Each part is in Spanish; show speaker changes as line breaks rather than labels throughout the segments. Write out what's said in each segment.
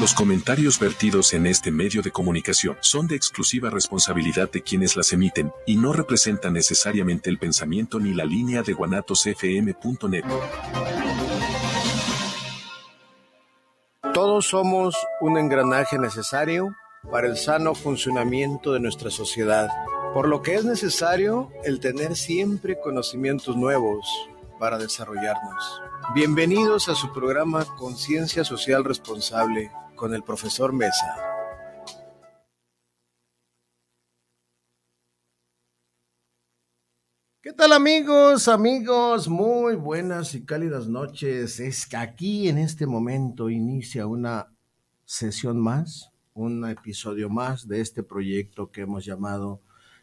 Los comentarios vertidos en este medio de comunicación son de exclusiva responsabilidad de quienes las emiten y no representan necesariamente el pensamiento ni la línea de guanatosfm.net.
Todos somos un engranaje necesario para el sano funcionamiento de nuestra sociedad, por lo que es necesario el tener siempre conocimientos nuevos para desarrollarnos. Bienvenidos a su programa Conciencia Social Responsable con el profesor Mesa. ¿Qué tal amigos, amigos? Muy buenas y cálidas noches. Es que aquí en este momento inicia una sesión más, un episodio más de este proyecto que hemos llamado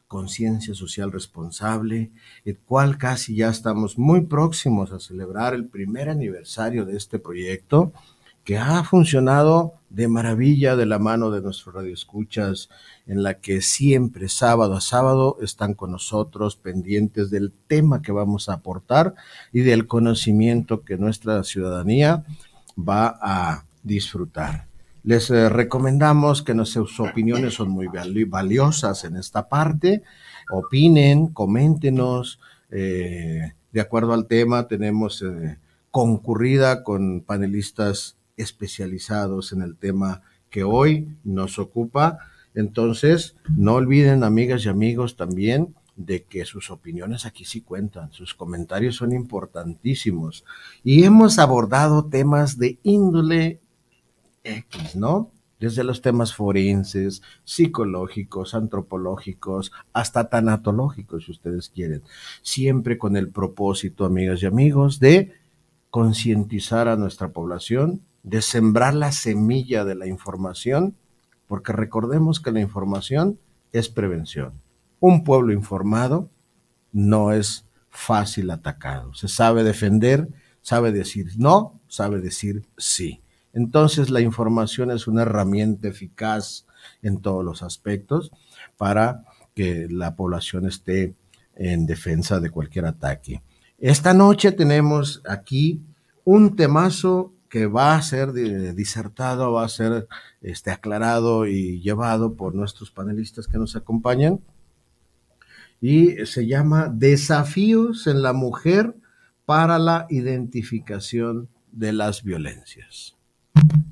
conciencia social responsable, el cual casi ya estamos muy próximos a celebrar el primer aniversario de este proyecto que ha funcionado de maravilla de la mano de nuestros radioescuchas, en la que siempre sábado a sábado están con nosotros pendientes del tema que vamos a aportar y del conocimiento que nuestra ciudadanía va a disfrutar. Les eh, recomendamos que nuestras opiniones son muy valiosas en esta parte. Opinen, coméntenos. Eh, de acuerdo al tema, tenemos eh, concurrida con panelistas especializados en el tema que hoy nos ocupa. Entonces, no olviden, amigas y amigos, también de que sus opiniones aquí sí cuentan, sus comentarios son importantísimos. Y hemos abordado temas de índole X, ¿no? Desde los temas forenses, psicológicos, antropológicos, hasta tanatológicos, si ustedes quieren. Siempre con el propósito, amigas y amigos, de concientizar a nuestra población de sembrar la semilla de la información, porque recordemos que la información es prevención. Un pueblo informado no es fácil atacado, se sabe defender, sabe decir no, sabe decir sí. Entonces la información es una herramienta eficaz en todos los aspectos para que la población esté en defensa de cualquier ataque. Esta noche tenemos aquí un temazo que va a ser disertado, va a ser este, aclarado y llevado por nuestros panelistas que nos acompañan. Y se llama Desafíos en la mujer para la identificación de las violencias.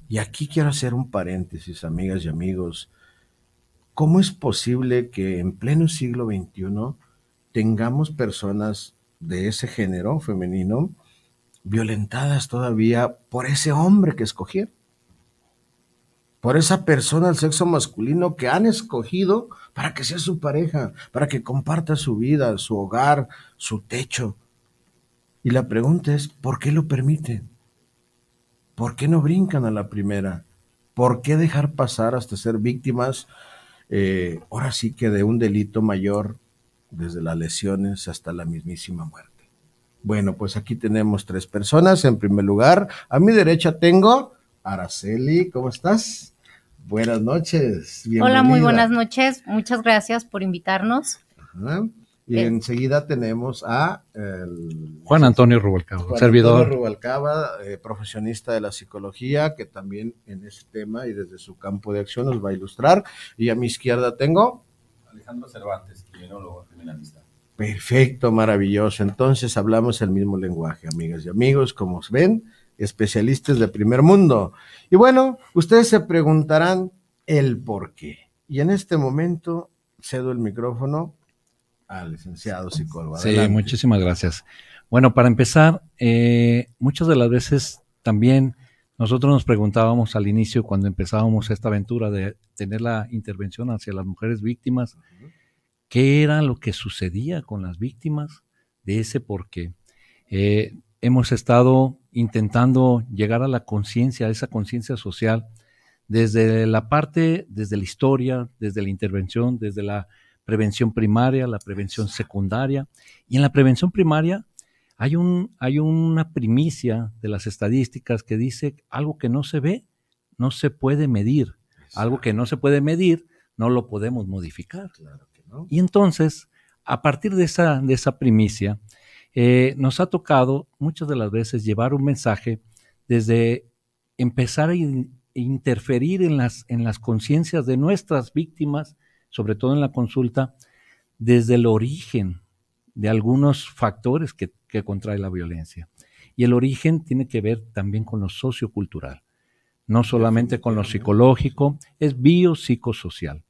Y aquí quiero hacer un paréntesis, amigas y amigos. ¿Cómo es posible que en pleno siglo XXI tengamos personas de ese género femenino violentadas todavía por ese hombre que escogieron, por esa persona del sexo masculino que han escogido para que sea su pareja, para que comparta su vida, su hogar, su techo. Y la pregunta es, ¿por qué lo permiten? ¿Por qué no brincan a la primera? ¿Por qué dejar pasar hasta ser víctimas, eh, ahora sí que de un delito mayor, desde las lesiones hasta la mismísima muerte? Bueno, pues aquí tenemos tres personas. En primer lugar, a mi derecha tengo Araceli, ¿cómo estás? Buenas noches. Hola, muy buenas
noches. Muchas gracias por invitarnos.
Y eh. enseguida tenemos a
Juan Antonio Rubalcaba, servidor.
Rubalcaba, eh, profesionista de la psicología, que también en este tema y desde su campo de acción nos va a ilustrar. Y a mi izquierda
tengo Alejandro Cervantes, criminólogo criminalista.
Perfecto, maravilloso. Entonces hablamos el mismo lenguaje, amigas y amigos, como ven, especialistas de primer mundo. Y bueno, ustedes se preguntarán el por qué. Y en este momento cedo el micrófono al licenciado psicólogo. Sí,
muchísimas gracias. Bueno, para empezar, eh, muchas de las veces también nosotros nos preguntábamos al inicio, cuando empezábamos esta aventura de tener la intervención hacia las mujeres víctimas, qué era lo que sucedía con las víctimas de ese porqué. Eh, hemos estado intentando llegar a la conciencia, a esa conciencia social, desde la parte, desde la historia, desde la intervención, desde la prevención primaria, la prevención secundaria. Y en la prevención primaria hay, un, hay una primicia de las estadísticas que dice algo que no se ve, no se puede medir. Algo que no se puede medir, no lo podemos modificar. Claro. Y entonces, a partir de esa, de esa primicia, eh, nos ha tocado muchas de las veces llevar un mensaje desde empezar a e interferir en las, en las conciencias de nuestras víctimas, sobre todo en la consulta, desde el origen de algunos factores que, que contrae la violencia. Y el origen tiene que ver también con lo sociocultural, no solamente con lo psicológico, es biopsicosocial.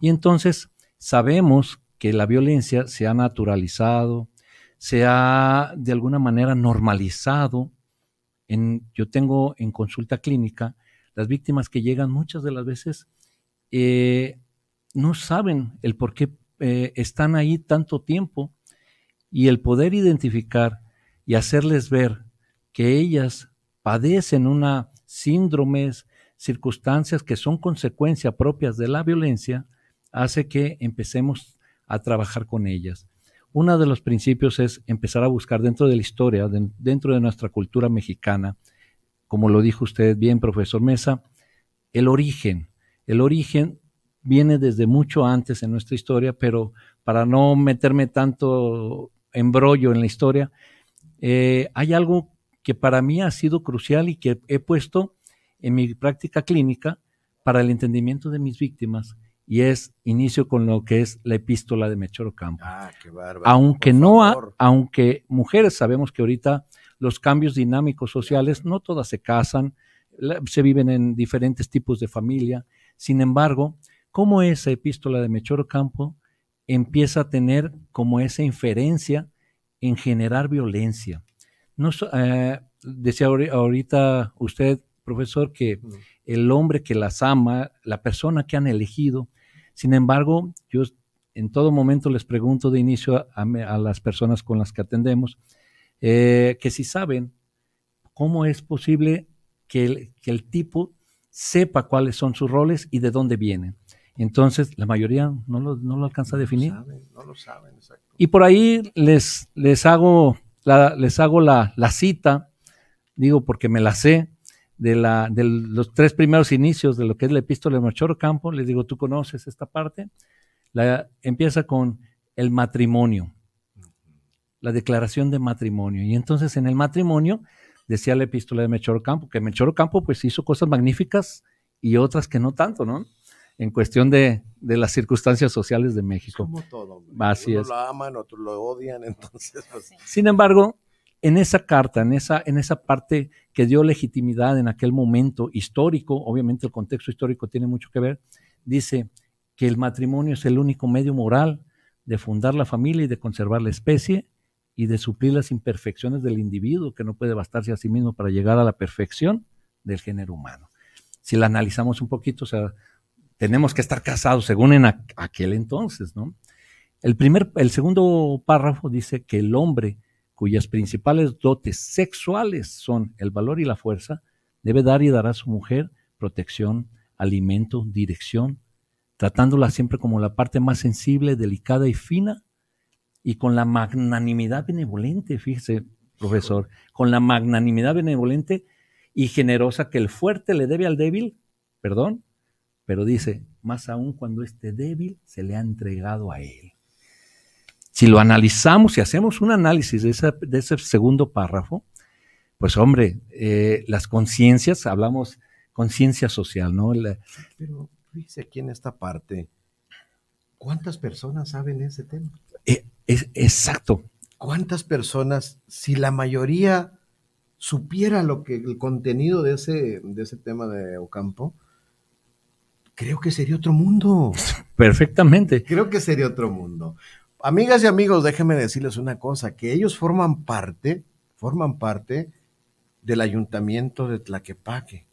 Y entonces, Sabemos que la violencia se ha naturalizado, se ha de alguna manera normalizado. yo tengo en consulta clínica las víctimas que llegan muchas de las veces eh, no saben el por qué eh, están ahí tanto tiempo y el poder identificar y hacerles ver que ellas padecen una síndromes, circunstancias que son consecuencia propias de la violencia, hace que empecemos a trabajar con ellas. Uno de los principios es empezar a buscar dentro de la historia, dentro de nuestra cultura mexicana, como lo dijo usted bien, profesor Mesa, el origen. El origen viene desde mucho antes en nuestra historia, pero para no meterme tanto embrollo en la historia, eh, hay algo que para mí ha sido crucial y que he puesto en mi práctica clínica para el entendimiento de mis víctimas, y es inicio con lo que es la epístola de Mechoro Campo Ah, qué bárbaro. Aunque no, aunque mujeres sabemos que ahorita los cambios dinámicos sociales no todas se casan, se viven en diferentes tipos de familia. Sin embargo, cómo esa epístola de Mechoro Campo empieza a tener como esa inferencia en generar violencia. Eh, decía ahorita usted, profesor, que mm. el hombre que las ama, la persona que han elegido, sin embargo, yo en todo momento les pregunto de inicio a, las personas con las que atendemos eh, que si saben cómo es posible que el, tipo sepa cuáles son sus roles y de dónde vienen. Entonces, la mayoría no lo, alcanza a definir. no lo saben, Y por ahí les, les hago, les hago la, cita, digo porque me la sé, de, la, de los tres primeros inicios de lo que es la epístola de Melchor Campo, les digo, tú conoces esta parte, la, empieza con el matrimonio, la declaración de matrimonio. Y entonces en el matrimonio decía la epístola de Melchor Campo, que Melchor Campo pues hizo cosas magníficas y otras que no tanto, ¿no? En cuestión de, las circunstancias sociales de México. Como todo. lo
aman, otros lo odian, entonces. Pues,
Sin embargo, en esa carta, en esa, en esa parte que dio legitimidad en aquel momento histórico, obviamente el contexto histórico tiene mucho que ver, dice que el matrimonio es el único medio moral de fundar la familia y de conservar la especie y de suplir las imperfecciones del individuo, que no puede bastarse a sí mismo para llegar a la perfección del género humano. Si la analizamos un poquito, o sea, tenemos que estar casados según en aquel entonces, ¿no? El, primer, el segundo párrafo dice que el hombre cuyas principales dotes sexuales son el valor y la fuerza, debe dar y dar a su mujer protección, alimento, dirección, tratándola siempre como la parte más sensible, delicada y fina, y con la magnanimidad benevolente, fíjese, profesor, con la magnanimidad benevolente y generosa que el fuerte le debe al débil, perdón, pero dice, más aún cuando este débil se le ha entregado a él. Si lo analizamos y hacemos un análisis de, ese segundo párrafo, pues hombre, eh, las conciencias, hablamos conciencia social, ¿no?
Pero fíjese aquí en esta
parte, ¿cuántas
personas saben
ese tema? E, es, exacto.
¿Cuántas personas, si la mayoría supiera lo que el contenido de ese, de ese tema de Ocampo, creo que sería otro mundo. Perfectamente. Creo que sería otro mundo. Amigas y amigos, déjenme decirles una cosa, que ellos forman parte, forman parte del ayuntamiento de Tlaquepaque.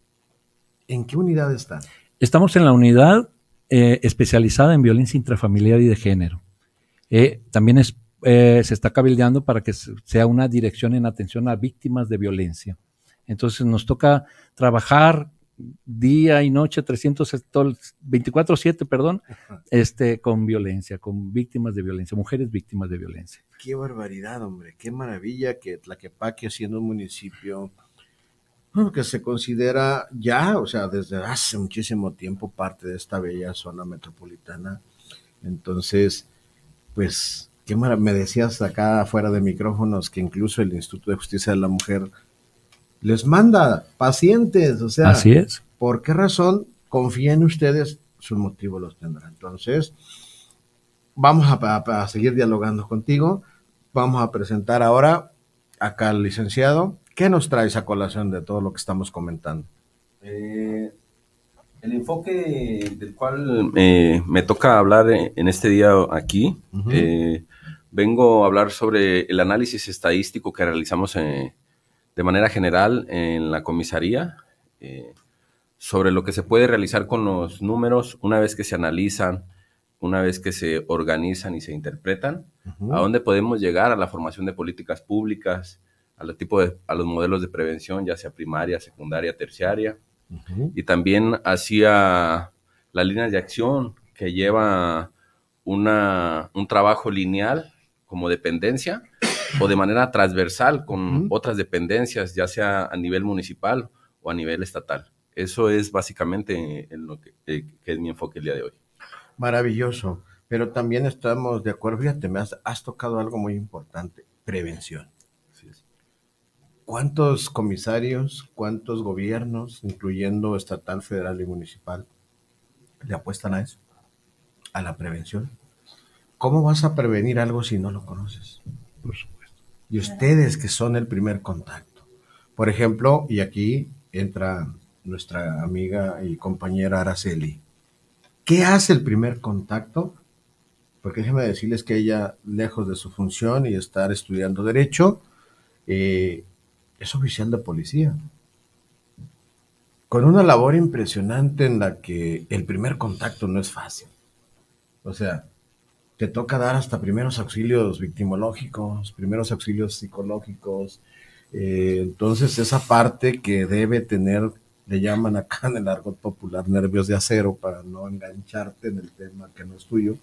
¿En qué unidad están?
Estamos en la unidad eh, especializada en violencia intrafamiliar y de género. Eh, también eh, se está cabildeando para que sea una dirección en atención a víctimas de violencia. Entonces nos toca trabajar día y noche, 24 7 perdón, este, con violencia, con víctimas de violencia, mujeres víctimas de violencia.
Qué barbaridad, hombre, qué maravilla que Tlaquepaque siendo un municipio que se considera ya, o sea, desde hace muchísimo tiempo parte de esta bella zona metropolitana. Entonces, pues, qué me decías acá fuera de micrófonos que incluso el Instituto de Justicia de la Mujer les manda pacientes, o sea, Así es. ¿por qué razón en ustedes? Su motivo los tendrá. Entonces, vamos a, seguir dialogando contigo. Vamos a presentar ahora acá al licenciado. ¿Qué nos trae esa colación de todo lo que estamos comentando?
Eh, el enfoque del cual eh, me toca hablar eh, en este día aquí, vengo a hablar sobre el análisis estadístico que realizamos en de manera general en la comisaría eh, sobre lo que se puede realizar con los números una vez que se analizan, una vez que se organizan y se interpretan, a dónde podemos llegar a la formación de políticas públicas, a, a los modelos de prevención, ya sea primaria, secundaria, terciaria, y también hacia las líneas de acción que lleva un trabajo lineal como dependencia o de manera transversal con otras dependencias, ya sea a nivel municipal o a nivel estatal. Eso es básicamente en eh, lo eh, que, es mi enfoque el día de hoy.
Maravilloso, pero también estamos de acuerdo, fíjate, me has, tocado algo muy importante, prevención. ¿Cuántos comisarios, cuántos gobiernos, incluyendo estatal, federal y municipal, le apuestan a eso? A la prevención. ¿Cómo vas a prevenir algo si no lo conoces? supuesto? y ustedes que son el primer contacto. Por ejemplo, y aquí entra nuestra amiga y compañera Araceli. ¿Qué hace el primer contacto? Porque déjenme decirles que ella, lejos de su función y estar estudiando derecho, eh, es oficial de policía. Con una labor impresionante en la que el primer contacto no es fácil. O sea, te toca dar hasta primeros auxilios victimológicos, primeros auxilios psicológicos. Eh, entonces, esa parte que debe tener, le llaman acá en el argot popular nervios de acero para no engancharte en el tema que no es tuyo.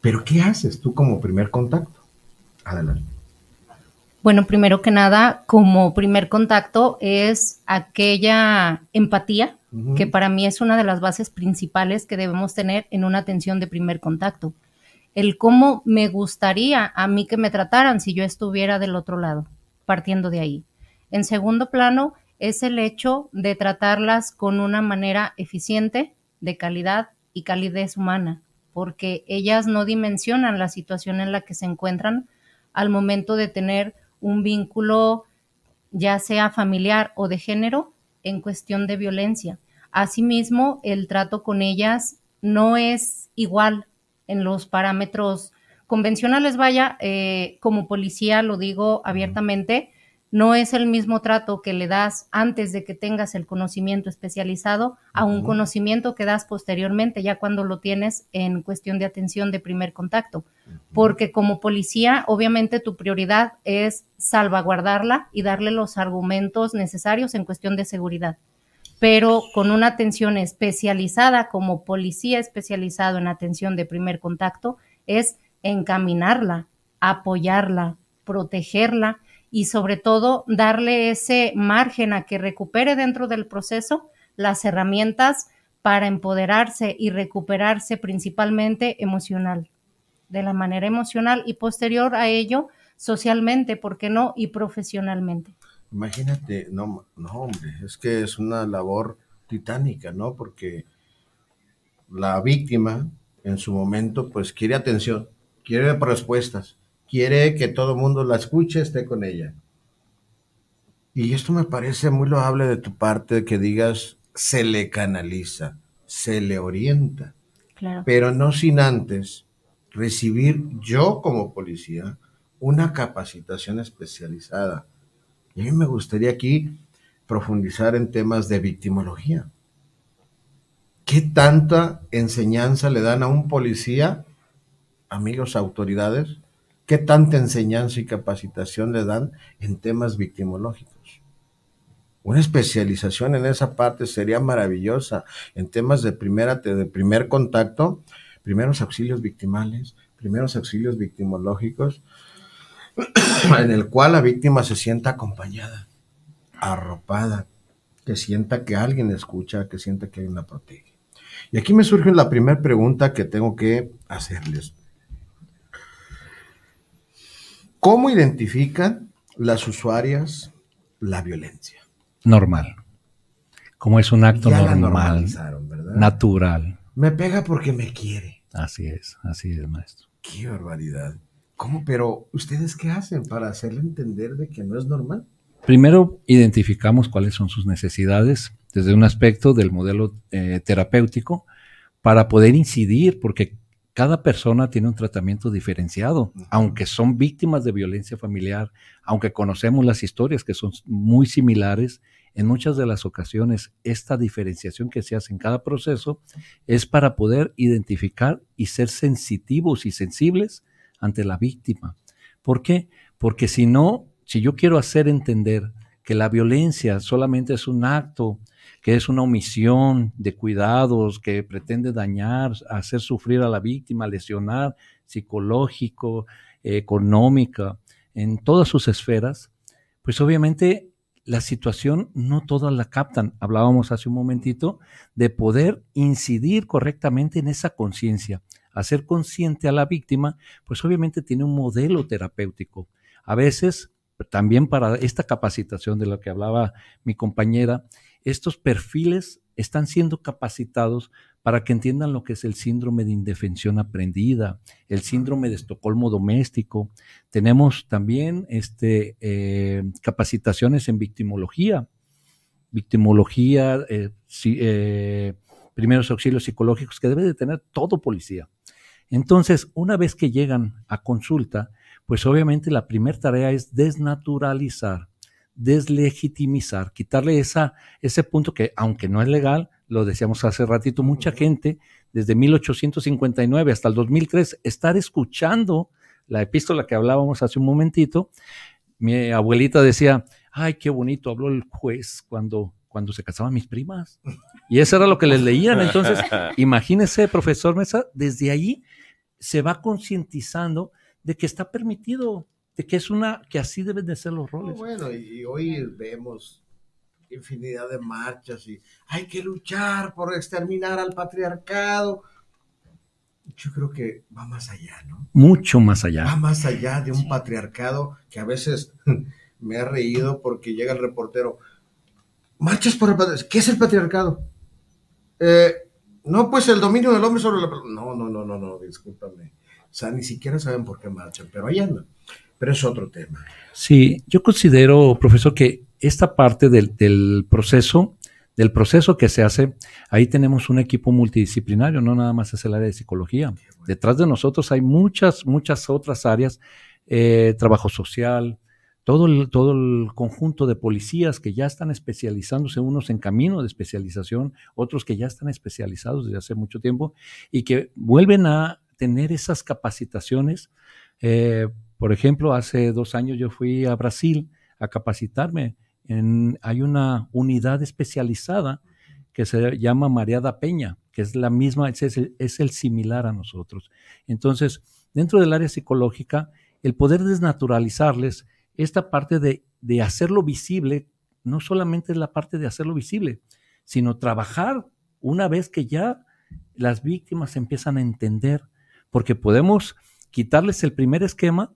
Pero, ¿qué haces tú como primer contacto? Adelante.
Bueno, primero que nada, como primer contacto es aquella empatía, que para mí es una de las bases principales que debemos tener en una atención de primer contacto el cómo me gustaría a mí que me trataran si yo estuviera del otro lado, partiendo de ahí. En segundo plano es el hecho de tratarlas con una manera eficiente, de calidad y calidez humana, porque ellas no dimensionan la situación en la que se encuentran al momento de tener un vínculo ya sea familiar o de género en cuestión de violencia. Asimismo, el trato con ellas no es igual en los parámetros convencionales, vaya, eh, como policía lo digo abiertamente, no es el mismo trato que le das antes de que tengas el conocimiento especializado a un conocimiento que das posteriormente, ya cuando lo tienes en cuestión de atención de primer contacto. Porque como policía, obviamente tu prioridad es salvaguardarla y darle los argumentos necesarios en cuestión de seguridad pero con una atención especializada como policía especializado en atención de primer contacto, es encaminarla, apoyarla, protegerla y sobre todo darle ese margen a que recupere dentro del proceso las herramientas para empoderarse y recuperarse principalmente emocional, de la manera emocional y posterior a ello socialmente, ¿por qué no? Y profesionalmente.
Imagínate, no, hombre, es que es una labor titánica, ¿no? Porque la víctima en su momento, pues quiere atención, quiere respuestas, quiere que todo el mundo la escuche, esté con ella. Y esto me parece muy loable de tu parte que digas, se le canaliza, se le orienta. Pero no sin antes recibir yo como policía una capacitación especializada y a mí me gustaría aquí profundizar en temas de victimología. ¿Qué tanta enseñanza le dan a un policía, amigos autoridades? ¿Qué tanta enseñanza y capacitación le dan en temas victimológicos? Una especialización en esa parte sería maravillosa en temas de, primera, de primer contacto, primeros auxilios victimales, primeros auxilios victimológicos, en el cual la víctima se sienta acompañada, arropada, que sienta que alguien la escucha, que sienta que alguien la protege. Y aquí me surge la primera pregunta que tengo que hacerles. ¿Cómo identifican las usuarias la violencia?
Normal. Como es un acto normal, natural.
Me pega porque me quiere. Así es, así es, maestro. Qué barbaridad. ¿Cómo? Pero ustedes qué hacen para hacerle entender de que no es normal?
Primero identificamos cuáles son sus necesidades desde un aspecto del modelo eh, terapéutico para poder incidir, porque cada persona tiene un tratamiento diferenciado, aunque son víctimas de violencia familiar, aunque conocemos las historias que son muy similares, en muchas de las ocasiones esta diferenciación que se hace en cada proceso es para poder identificar y ser sensitivos y sensibles ante la víctima. ¿Por qué? Porque si no, si yo quiero hacer entender que la violencia solamente es un acto, que es una omisión de cuidados, que pretende dañar, hacer sufrir a la víctima, lesionar psicológico, económica, en todas sus esferas, pues obviamente la situación no todas la captan. Hablábamos hace un momentito de poder incidir correctamente en esa conciencia hacer consciente a la víctima, pues obviamente tiene un modelo terapéutico. A veces, también para esta capacitación de la que hablaba mi compañera, estos perfiles están siendo capacitados para que entiendan lo que es el síndrome de indefensión aprendida, el síndrome de Estocolmo doméstico. Tenemos también este, eh, capacitaciones en victimología, victimología, eh, eh, primeros auxilios psicológicos que debe de tener todo policía. Entonces, una vez que llegan a consulta, pues obviamente la primera tarea es desnaturalizar, deslegitimizar, quitarle esa, ese punto que, aunque no es legal, lo decíamos hace ratito, mucha gente desde 1859 hasta el 2003 estar escuchando la epístola que hablábamos hace un momentito. Mi abuelita decía, ay, qué bonito habló el juez cuando cuando se casaban mis primas. Y eso era lo que les leían. Entonces, imagínese, profesor Mesa, desde allí se va concientizando de que está permitido, de que es una, que así deben de ser los roles. Bueno,
y hoy vemos infinidad de marchas y hay que luchar por exterminar al patriarcado.
Yo creo que va más allá, ¿no? Mucho más allá. Va
más allá de un patriarcado que a veces me ha reído porque llega el reportero, Marchas por el patriarcado. ¿Qué es el patriarcado? Eh, no, pues el dominio del hombre sobre la... No, no, no, no, no, discúlpame. O sea, ni siquiera saben por qué marchan, pero ahí andan. Pero es otro tema.
Sí, yo considero, profesor, que esta parte del, proceso del proceso que se hace, ahí tenemos un equipo multidisciplinario, no nada más es el área de psicología. Detrás de nosotros hay muchas, muchas otras áreas, eh, trabajo social, todo el, conjunto de policías que ya están especializándose, unos en camino de especialización, otros que ya están especializados desde hace mucho tiempo y que vuelven a tener esas capacitaciones. Eh, por ejemplo, hace dos años yo fui a Brasil a capacitarme. En, hay una unidad especializada que se llama Mariada Peña, que es la misma, es, es el similar a nosotros. Entonces, dentro del área psicológica, el poder desnaturalizarles esta parte de, de hacerlo visible, no solamente es la parte de hacerlo visible, sino trabajar una vez que ya las víctimas empiezan a entender, porque podemos quitarles el primer esquema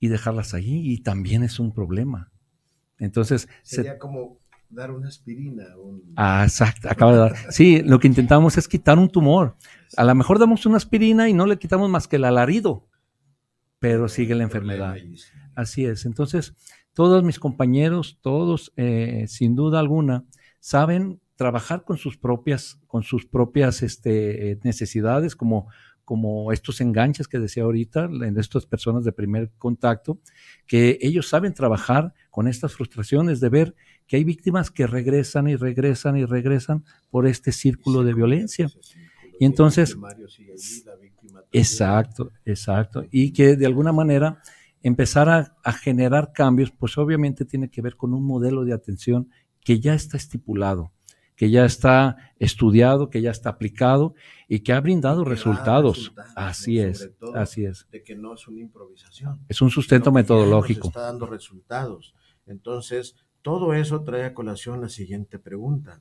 y dejarlas allí, y también es un problema. Entonces. Sería
como dar una aspirina.
Ah, exacto, acaba de dar. Sí, lo que intentamos es quitar un tumor. A lo mejor damos una aspirina y no le quitamos más que el alarido, pero sigue la enfermedad. Así es. Entonces, todos mis compañeros, todos, eh, sin duda alguna, saben trabajar con sus propias, con sus propias este, eh, necesidades, como, como estos enganches que decía ahorita, en estas personas de primer contacto, que ellos saben trabajar con estas frustraciones de ver que hay víctimas que regresan y regresan y regresan por este círculo de violencia. Y entonces, exacto, exacto, y que de alguna manera empezar a, generar cambios, pues obviamente tiene que ver con un modelo de atención que ya está estipulado, que ya está estudiado, que ya está aplicado y que ha brindado resultados. Así es, así es.
De que no es una improvisación.
Es un sustento metodológico. Está
dando resultados. Entonces, todo eso trae a colación la siguiente pregunta.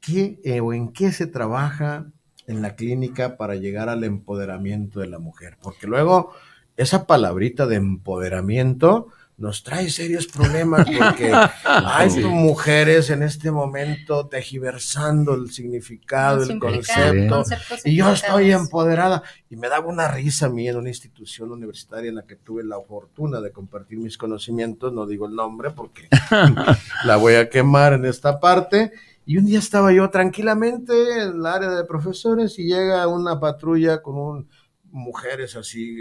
¿Qué eh, o en qué se trabaja en la clínica para llegar al empoderamiento de la mujer? Porque luego esa palabrita de empoderamiento nos trae serios problemas porque hay mujeres en este momento tejiversando el significado, el concepto, y yo estoy empoderada. Y me daba una risa a mí en una institución universitaria en la que tuve la fortuna de compartir mis conocimientos, no digo el nombre porque la voy a quemar en esta parte. Y un día estaba yo tranquilamente en el área de profesores y llega una patrulla con un, mujeres así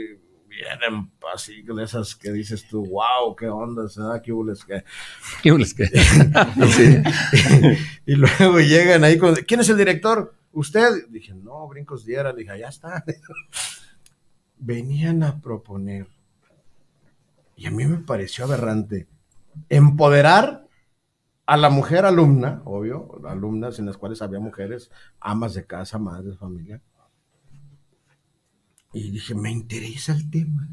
vienen así con esas que dices tú, wow, qué onda, se qué ¿Qué y, luego llegan ahí con, ¿quién es el director? ¿Usted? Dije, no, brincos diera, dije, ya está. Venían a proponer, y a mí me pareció aberrante, empoderar a la mujer alumna, obvio, alumnas en las cuales había mujeres, amas de casa, madres, familia y dije, me interesa el tema.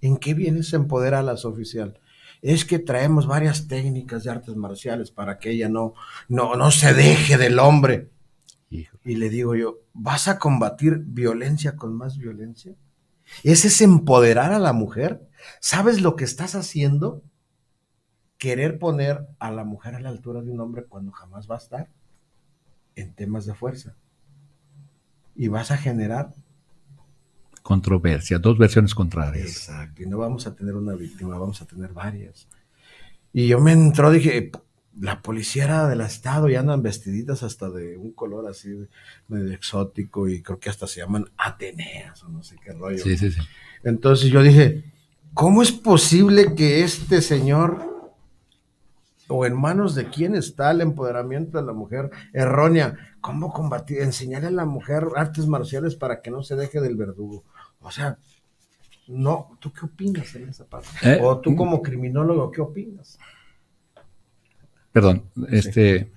¿En qué vienes a empoderar a oficial? Es que traemos varias técnicas de artes marciales para que ella no, no, no se deje del hombre. Y le digo yo, ¿vas a combatir violencia con más violencia? ¿Ese es empoderar a la mujer? ¿Sabes lo que estás haciendo? Querer poner a la mujer a la altura de un hombre cuando jamás va a estar en temas de fuerza. Y vas a generar
controversia, dos versiones contrarias. Exacto,
y no vamos a tener una víctima, vamos a tener varias. Y yo me entró, dije, la policía era del Estado y andan vestiditas hasta de un color así medio exótico y creo que hasta se llaman Ateneas o no sé qué rollo. Sí, sí, sí. Entonces yo dije, ¿cómo es posible que este señor o en manos de quién está el empoderamiento de la mujer errónea. ¿Cómo combatir? Enseñarle a la mujer artes marciales para que no se deje del verdugo. O sea, no, ¿tú qué opinas en esa parte? Eh, o tú mm. como criminólogo, ¿qué opinas?
Perdón, este...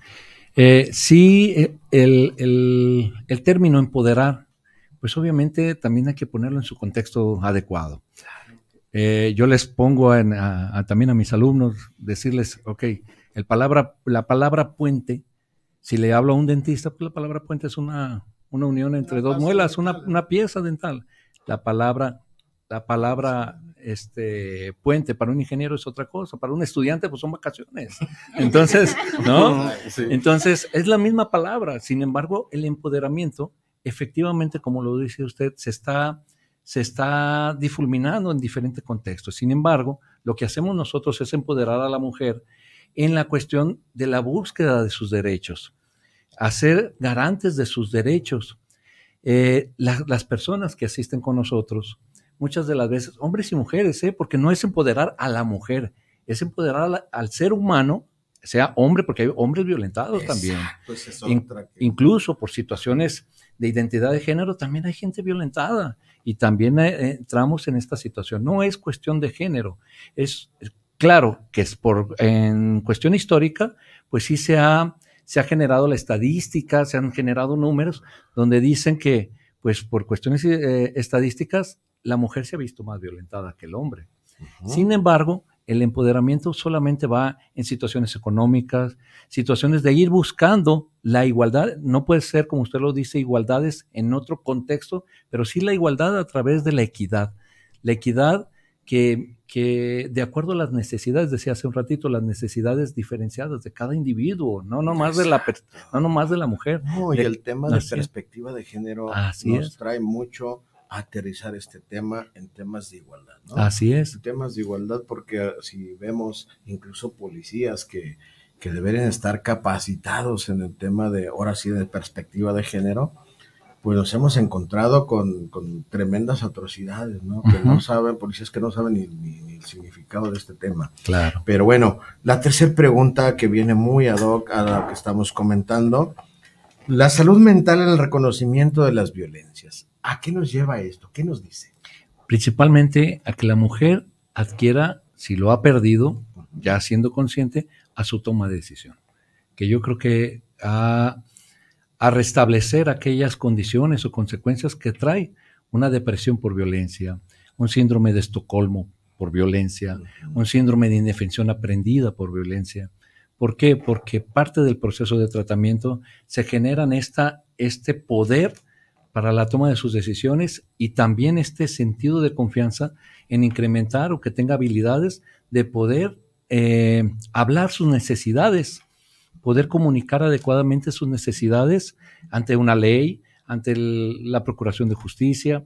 Eh, sí. Eh, el, el, término empoderar, pues obviamente también hay que ponerlo en su contexto adecuado. Eh, yo les pongo también a mis alumnos, decirles, ok, la palabra puente, si le hablo a un dentista, pues la palabra puente es una, una unión entre dos muelas, una, pieza dental. La palabra, la palabra este, puente para un ingeniero es otra cosa, para un estudiante pues son vacaciones. Entonces, ¿no? Ah, Entonces, es la misma palabra, sin embargo, el empoderamiento, efectivamente, como lo dice usted, se está se está difuminando en diferentes contextos. Sin embargo, lo que hacemos nosotros es empoderar a la mujer en la cuestión de la búsqueda de sus derechos, hacer garantes de sus derechos. Eh, las personas que asisten con nosotros, muchas de las veces, hombres y mujeres, eh, porque no es empoderar a la mujer, es empoderar al ser humano, sea hombre, porque hay hombres violentados también. incluso por situaciones de identidad de género, también hay gente violentada y también eh, entramos en esta situación. No es cuestión de género, es claro que es por en cuestión histórica, pues sí se ha se ha generado la estadística, se han generado números donde dicen que pues por cuestiones eh, estadísticas la mujer se ha visto más violentada que el hombre. Sin embargo, el empoderamiento solamente va en situaciones económicas, situaciones de ir buscando la igualdad. No puede ser, como usted lo dice, igualdades en otro contexto, pero sí la igualdad a través de la equidad. La equidad que, que, de acuerdo a las necesidades, decía hace un ratito, las necesidades diferenciadas de cada individuo, no nomás, de la, no más de la mujer. y el tema de
perspectiva de género nos trae mucho aterrizar este tema en temas de igualdad. ¿no? Así es. En temas de igualdad, porque ah, si vemos incluso policías que, que deberían estar capacitados en el tema de, ahora sí, de perspectiva de género, pues nos hemos encontrado con, con tremendas atrocidades, ¿no? Que no saben, policías que no saben ni, el significado de este tema. Claro. Pero bueno, la tercera pregunta que viene muy ad hoc a lo que estamos comentando, la salud mental en el reconocimiento de las violencias. ¿A qué nos lleva esto?
¿Qué nos dice? Principalmente a que la mujer adquiera, si lo ha perdido, ya siendo consciente, a su toma de decisión. Que yo creo que a, restablecer aquellas condiciones o consecuencias que trae una depresión por violencia, un síndrome de Estocolmo por violencia, un síndrome de indefensión aprendida por violencia. ¿Por qué? Porque parte del proceso de tratamiento se generan esta, este poder para la toma de sus decisiones y también este sentido de confianza en incrementar o que tenga habilidades de poder eh, hablar sus necesidades, poder comunicar adecuadamente sus necesidades ante una ley, ante la Procuración de Justicia.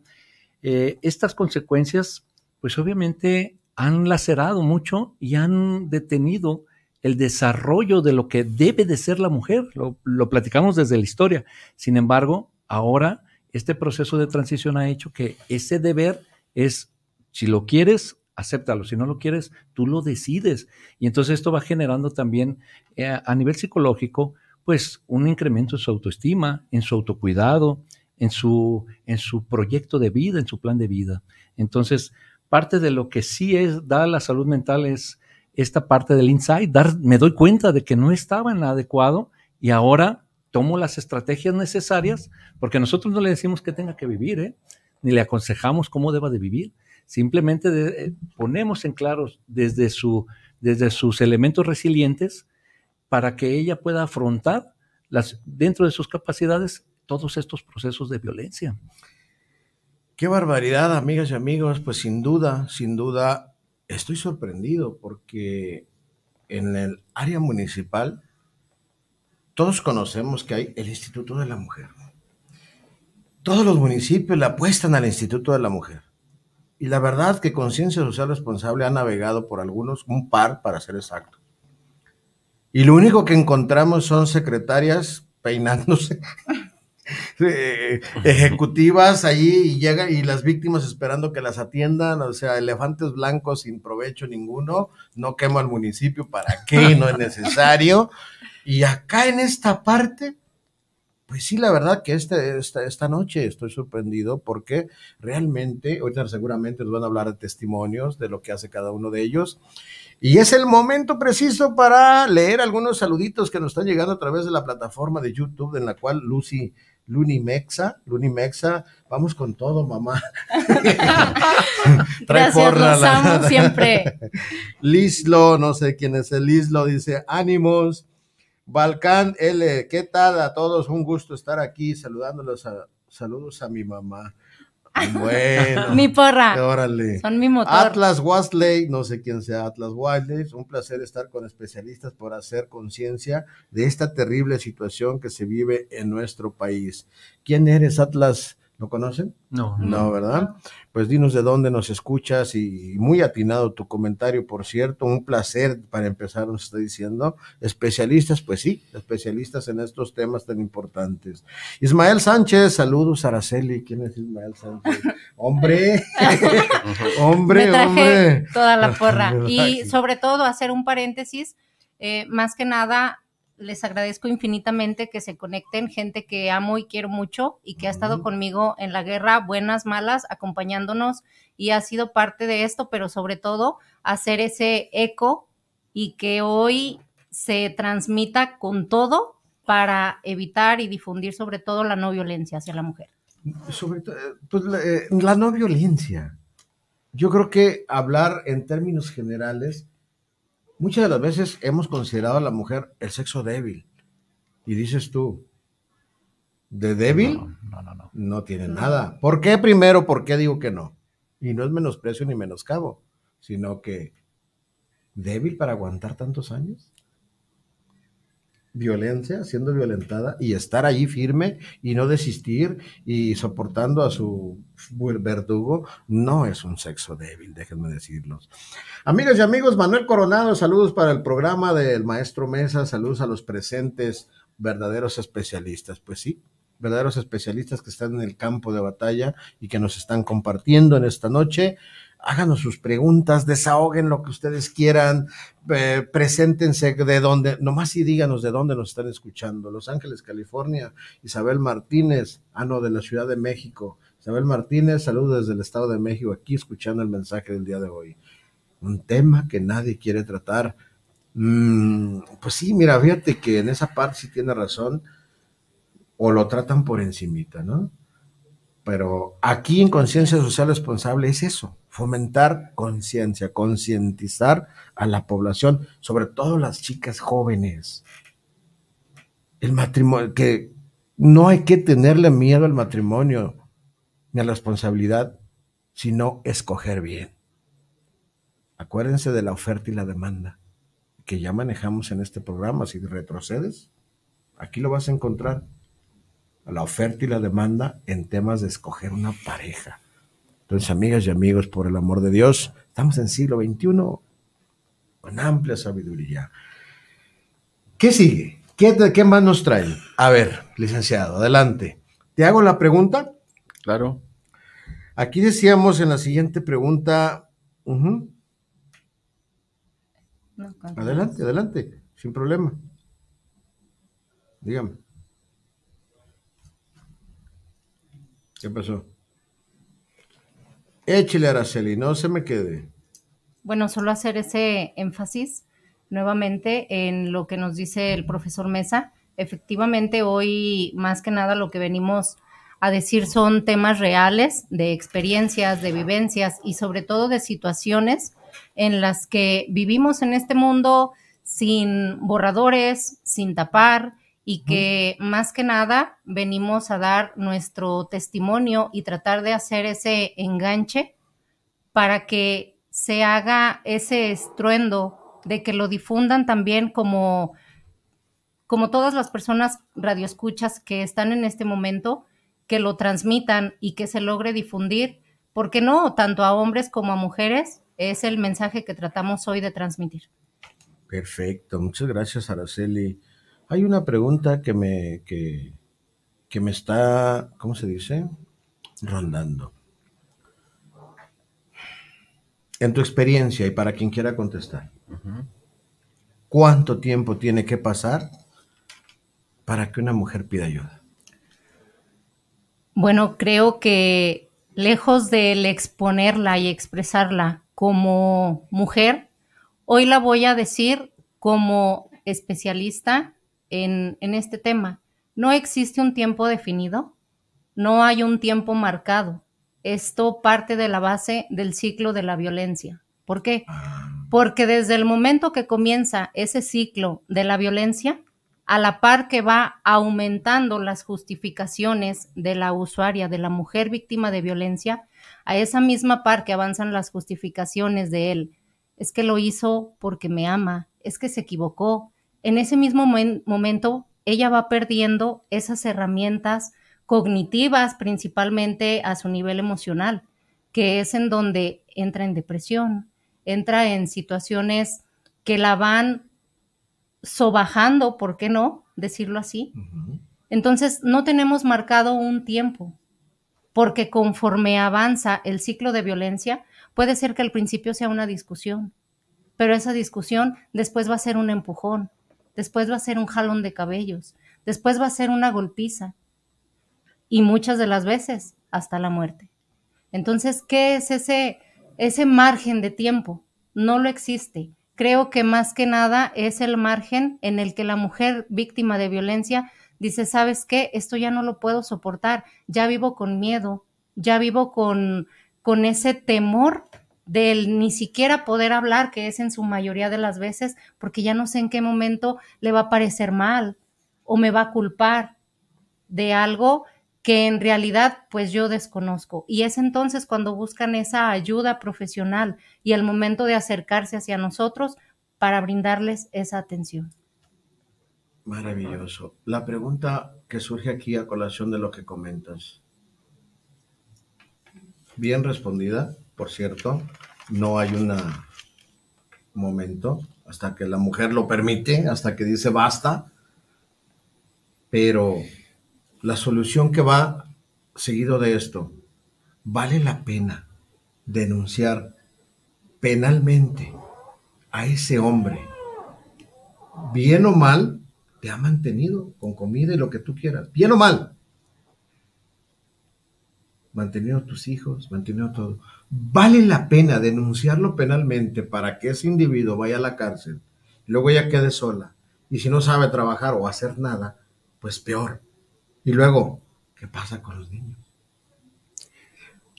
Eh, estas consecuencias, pues obviamente han lacerado mucho y han detenido el desarrollo de lo que debe de ser la mujer. lo platicamos desde la historia. Sin embargo, ahora este proceso de transición ha hecho que ese deber es, si lo quieres, acéptalo, si no lo quieres, tú lo decides. Y entonces esto va generando también eh, a nivel psicológico, pues un incremento en su autoestima, en su autocuidado, en su, en su proyecto de vida, en su plan de vida. Entonces, parte de lo que sí es, da la salud mental es esta parte del insight, me doy cuenta de que no estaba en adecuado y ahora tomo las estrategias necesarias, porque nosotros no le decimos que tenga que vivir, ¿eh? ni le aconsejamos cómo deba de vivir. Simplemente eh, ponemos en claro desde, su, desde sus elementos resilientes para que ella pueda afrontar las, dentro de sus capacidades todos estos procesos de violencia.
Qué barbaridad, amigas y amigos. Pues sin duda, sin duda, estoy sorprendido porque en el área municipal todos conocemos que hay el Instituto de la Mujer. Todos los municipios le apuestan al Instituto de la Mujer. Y la verdad que Conciencia Social Responsable ha navegado por algunos, un par para ser exacto. Y lo único que encontramos son secretarias peinándose, eh, ejecutivas allí y y las víctimas esperando que las atiendan, o sea, elefantes blancos sin provecho ninguno, no quemo al municipio, ¿para qué? No es necesario. Y acá en esta parte, pues sí, la verdad que este, esta, esta noche estoy sorprendido porque realmente, ahorita seguramente nos van a hablar de testimonios de lo que hace cada uno de ellos. Y es el momento preciso para leer algunos saluditos que nos están llegando a través de la plataforma de YouTube, en la cual Lucy Lunimexa, Lunimexa, vamos con todo, mamá. Trae Gracias, los siempre. Lislo, no sé quién es el Lislo, dice, ánimos, Balcán L, ¿qué tal a todos? Un gusto estar aquí saludándolos. A, saludos a mi mamá.
Bueno. mi porra. Órale. Son mi motor.
Atlas Wasley, no sé quién sea Atlas Wasley. Un placer estar con especialistas por hacer conciencia de esta terrible situación que se vive en nuestro país. ¿Quién eres, Atlas? ¿Lo conocen? No, no. ¿verdad? Pues dinos de dónde nos escuchas y muy atinado tu comentario, por cierto. Un placer para empezar, nos está diciendo. Especialistas, pues sí, especialistas en estos temas tan importantes. Ismael Sánchez, saludos, Araceli. ¿Quién es Ismael Sánchez? Hombre, hombre, Me traje Toda la porra. Y sobre
todo, hacer un paréntesis, eh, más que nada, les agradezco infinitamente que se conecten, gente que amo y quiero mucho y que ha estado conmigo en la guerra, buenas, malas, acompañándonos y ha sido parte de esto, pero sobre todo hacer ese eco y que hoy se transmita con todo para evitar y difundir sobre todo la no violencia hacia la mujer.
Eh, pues, eh, la no violencia. Yo creo que hablar en términos generales muchas de las veces hemos considerado a la mujer el sexo débil. Y dices tú, ¿de débil? No, tiene nada. ¿Por qué primero? ¿Por qué digo que no? Y no es menosprecio ni menoscabo, sino que débil para aguantar tantos años violencia, siendo violentada y estar ahí firme y no desistir y soportando a su verdugo, no es un sexo débil, déjenme decirlos. Amigos y amigos, Manuel Coronado, saludos para el programa del maestro Mesa, saludos a los presentes verdaderos especialistas, pues sí, verdaderos especialistas que están en el campo de batalla y que nos están compartiendo en esta noche háganos sus preguntas, desahoguen lo que ustedes quieran, eh, preséntense de dónde, nomás y díganos de dónde nos están escuchando. Los Ángeles, California, Isabel Martínez, ah, no, de la Ciudad de México. Isabel Martínez, saludos desde el Estado de México, aquí escuchando el mensaje del día de hoy. Un tema que nadie quiere tratar. Mm, pues sí, mira, fíjate que en esa parte sí tiene razón, o lo tratan por encimita, ¿no? pero aquí en Conciencia Social Responsable es eso, fomentar conciencia, concientizar a la población, sobre todo las chicas jóvenes. El matrimonio, que no hay que tenerle miedo al matrimonio ni a la responsabilidad, sino escoger bien. Acuérdense de la oferta y la demanda que ya manejamos en este programa. Si retrocedes, aquí lo vas a encontrar la oferta y la demanda en temas de escoger una pareja. Entonces, amigas y amigos, por el amor de Dios, estamos en siglo XXI con amplia sabiduría. ¿Qué sigue? ¿Qué, qué más nos trae A ver, licenciado, adelante. ¿Te hago la pregunta? Claro. Aquí decíamos en la siguiente pregunta. adelante, adelante, sin problema. Dígame. ¿Qué pasó? Échale, Araceli, no se me quede.
Bueno, solo hacer ese énfasis nuevamente en lo que nos dice el profesor Mesa. Efectivamente, hoy más que nada lo que venimos a decir son temas reales de experiencias, de vivencias y sobre todo de situaciones en las que vivimos en este mundo sin borradores, sin tapar, y que más que nada venimos a dar nuestro testimonio y tratar de hacer ese enganche para que se haga ese estruendo de que lo difundan también como, como todas las personas radioescuchas que están en este momento, que lo transmitan y que se logre difundir, porque no, tanto a hombres como a mujeres, es el mensaje que tratamos hoy de transmitir.
Perfecto, muchas gracias Araceli. Hay una pregunta que me, que, me está, ¿cómo se dice? Rondando. En tu experiencia y para quien quiera contestar, ¿cuánto tiempo tiene que pasar para que una mujer pida ayuda?
Bueno, creo que lejos del exponerla y expresarla como mujer, hoy la voy a decir como especialista en, este tema. No existe un tiempo definido, no hay un tiempo marcado. Esto parte de la base del ciclo de la violencia. ¿Por qué? Ah. Porque desde el momento que comienza ese ciclo de la violencia, a la par que va aumentando las justificaciones de la usuaria, de la mujer víctima de violencia, a esa misma par que avanzan las justificaciones de él. Es que lo hizo porque me ama, es que se equivocó, en ese mismo momento ella va perdiendo esas herramientas cognitivas, principalmente a su nivel emocional, que es en donde entra en depresión, entra en situaciones que la van sobajando, ¿por qué no? Decirlo así. Entonces, no tenemos marcado un tiempo, porque conforme avanza el ciclo de violencia, puede ser que al principio sea una discusión, pero esa discusión después va a ser un empujón, después va a ser un jalón de cabellos, después va a ser una golpiza y muchas de las veces hasta la muerte. Entonces, ¿qué es ese, ese margen de tiempo? No lo existe. Creo que más que nada es el margen en el que la mujer víctima de violencia dice, ¿sabes qué? Esto ya no lo puedo soportar, ya vivo con miedo, ya vivo con, con ese temor del ni siquiera poder hablar, que es en su mayoría de las veces, porque ya no sé en qué momento le va a parecer mal o me va a culpar de algo que en realidad pues yo desconozco. Y es entonces cuando buscan esa ayuda profesional y el momento de acercarse hacia nosotros para brindarles esa atención.
Maravilloso. La pregunta que surge aquí a colación de lo que comentas. Bien respondida, por cierto no hay un momento, hasta que la mujer lo permite, hasta que dice basta, pero la solución que va seguido de esto, vale la pena denunciar penalmente a ese hombre, bien o mal, te ha mantenido con comida y lo que tú quieras, bien o mal, manteniendo tus hijos, manteniendo todo. ¿Vale la pena denunciarlo penalmente para que ese individuo vaya a la cárcel y luego ella quede sola? Y si no sabe trabajar o hacer nada, pues peor. Y luego, ¿qué pasa con los niños?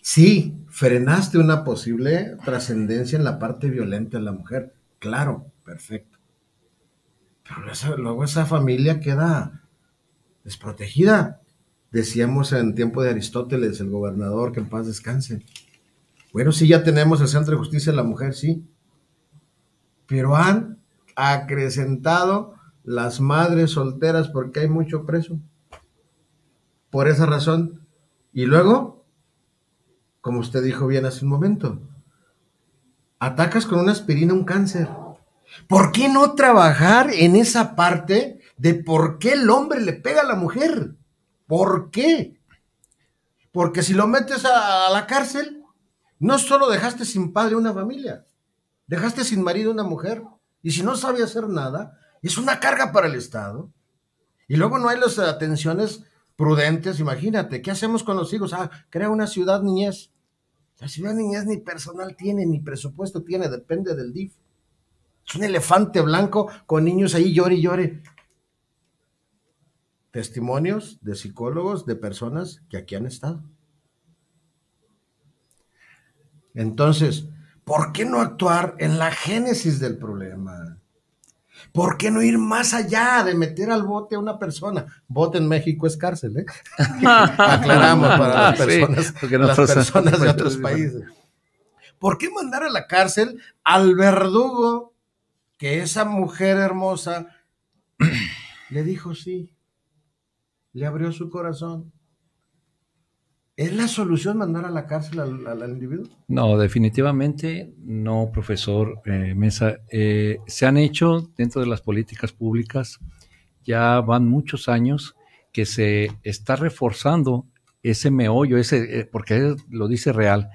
Sí, frenaste una posible trascendencia en la parte violenta de la mujer. Claro, perfecto. Pero luego esa familia queda desprotegida. Decíamos en tiempo de Aristóteles, el gobernador, que en paz descanse. Bueno, sí, ya tenemos el Centro de Justicia de la Mujer, sí. Pero han acrecentado las madres solteras porque hay mucho preso. Por esa razón. Y luego, como usted dijo bien hace un momento, atacas con una aspirina un cáncer. ¿Por qué no trabajar en esa parte de por qué el hombre le pega a la mujer? ¿Por qué? Porque si lo metes a, la cárcel, no solo dejaste sin padre una familia, dejaste sin marido una mujer, y si no sabe hacer nada, es una carga para el Estado. Y luego no hay las atenciones prudentes, imagínate, ¿qué hacemos con los hijos? Ah, crea una ciudad niñez. La ciudad niñez ni personal tiene, ni presupuesto tiene, depende del DIF. Es un elefante blanco con niños ahí llore y llore testimonios de psicólogos, de personas que aquí han estado. Entonces, ¿por qué no actuar en la génesis del problema? ¿Por qué no ir más allá de meter al bote a una persona? Bote en México es cárcel, ¿eh? Aclaramos para las ah, personas, las personas de otros países. ¿Por qué mandar a la cárcel al verdugo que esa mujer hermosa le dijo sí? le abrió su corazón. ¿Es la solución mandar a la cárcel al, individuo?
No, definitivamente no, profesor eh, Mesa. Eh, se han hecho dentro de las políticas públicas, ya van muchos años que se está reforzando ese meollo, ese, eh, porque lo dice real.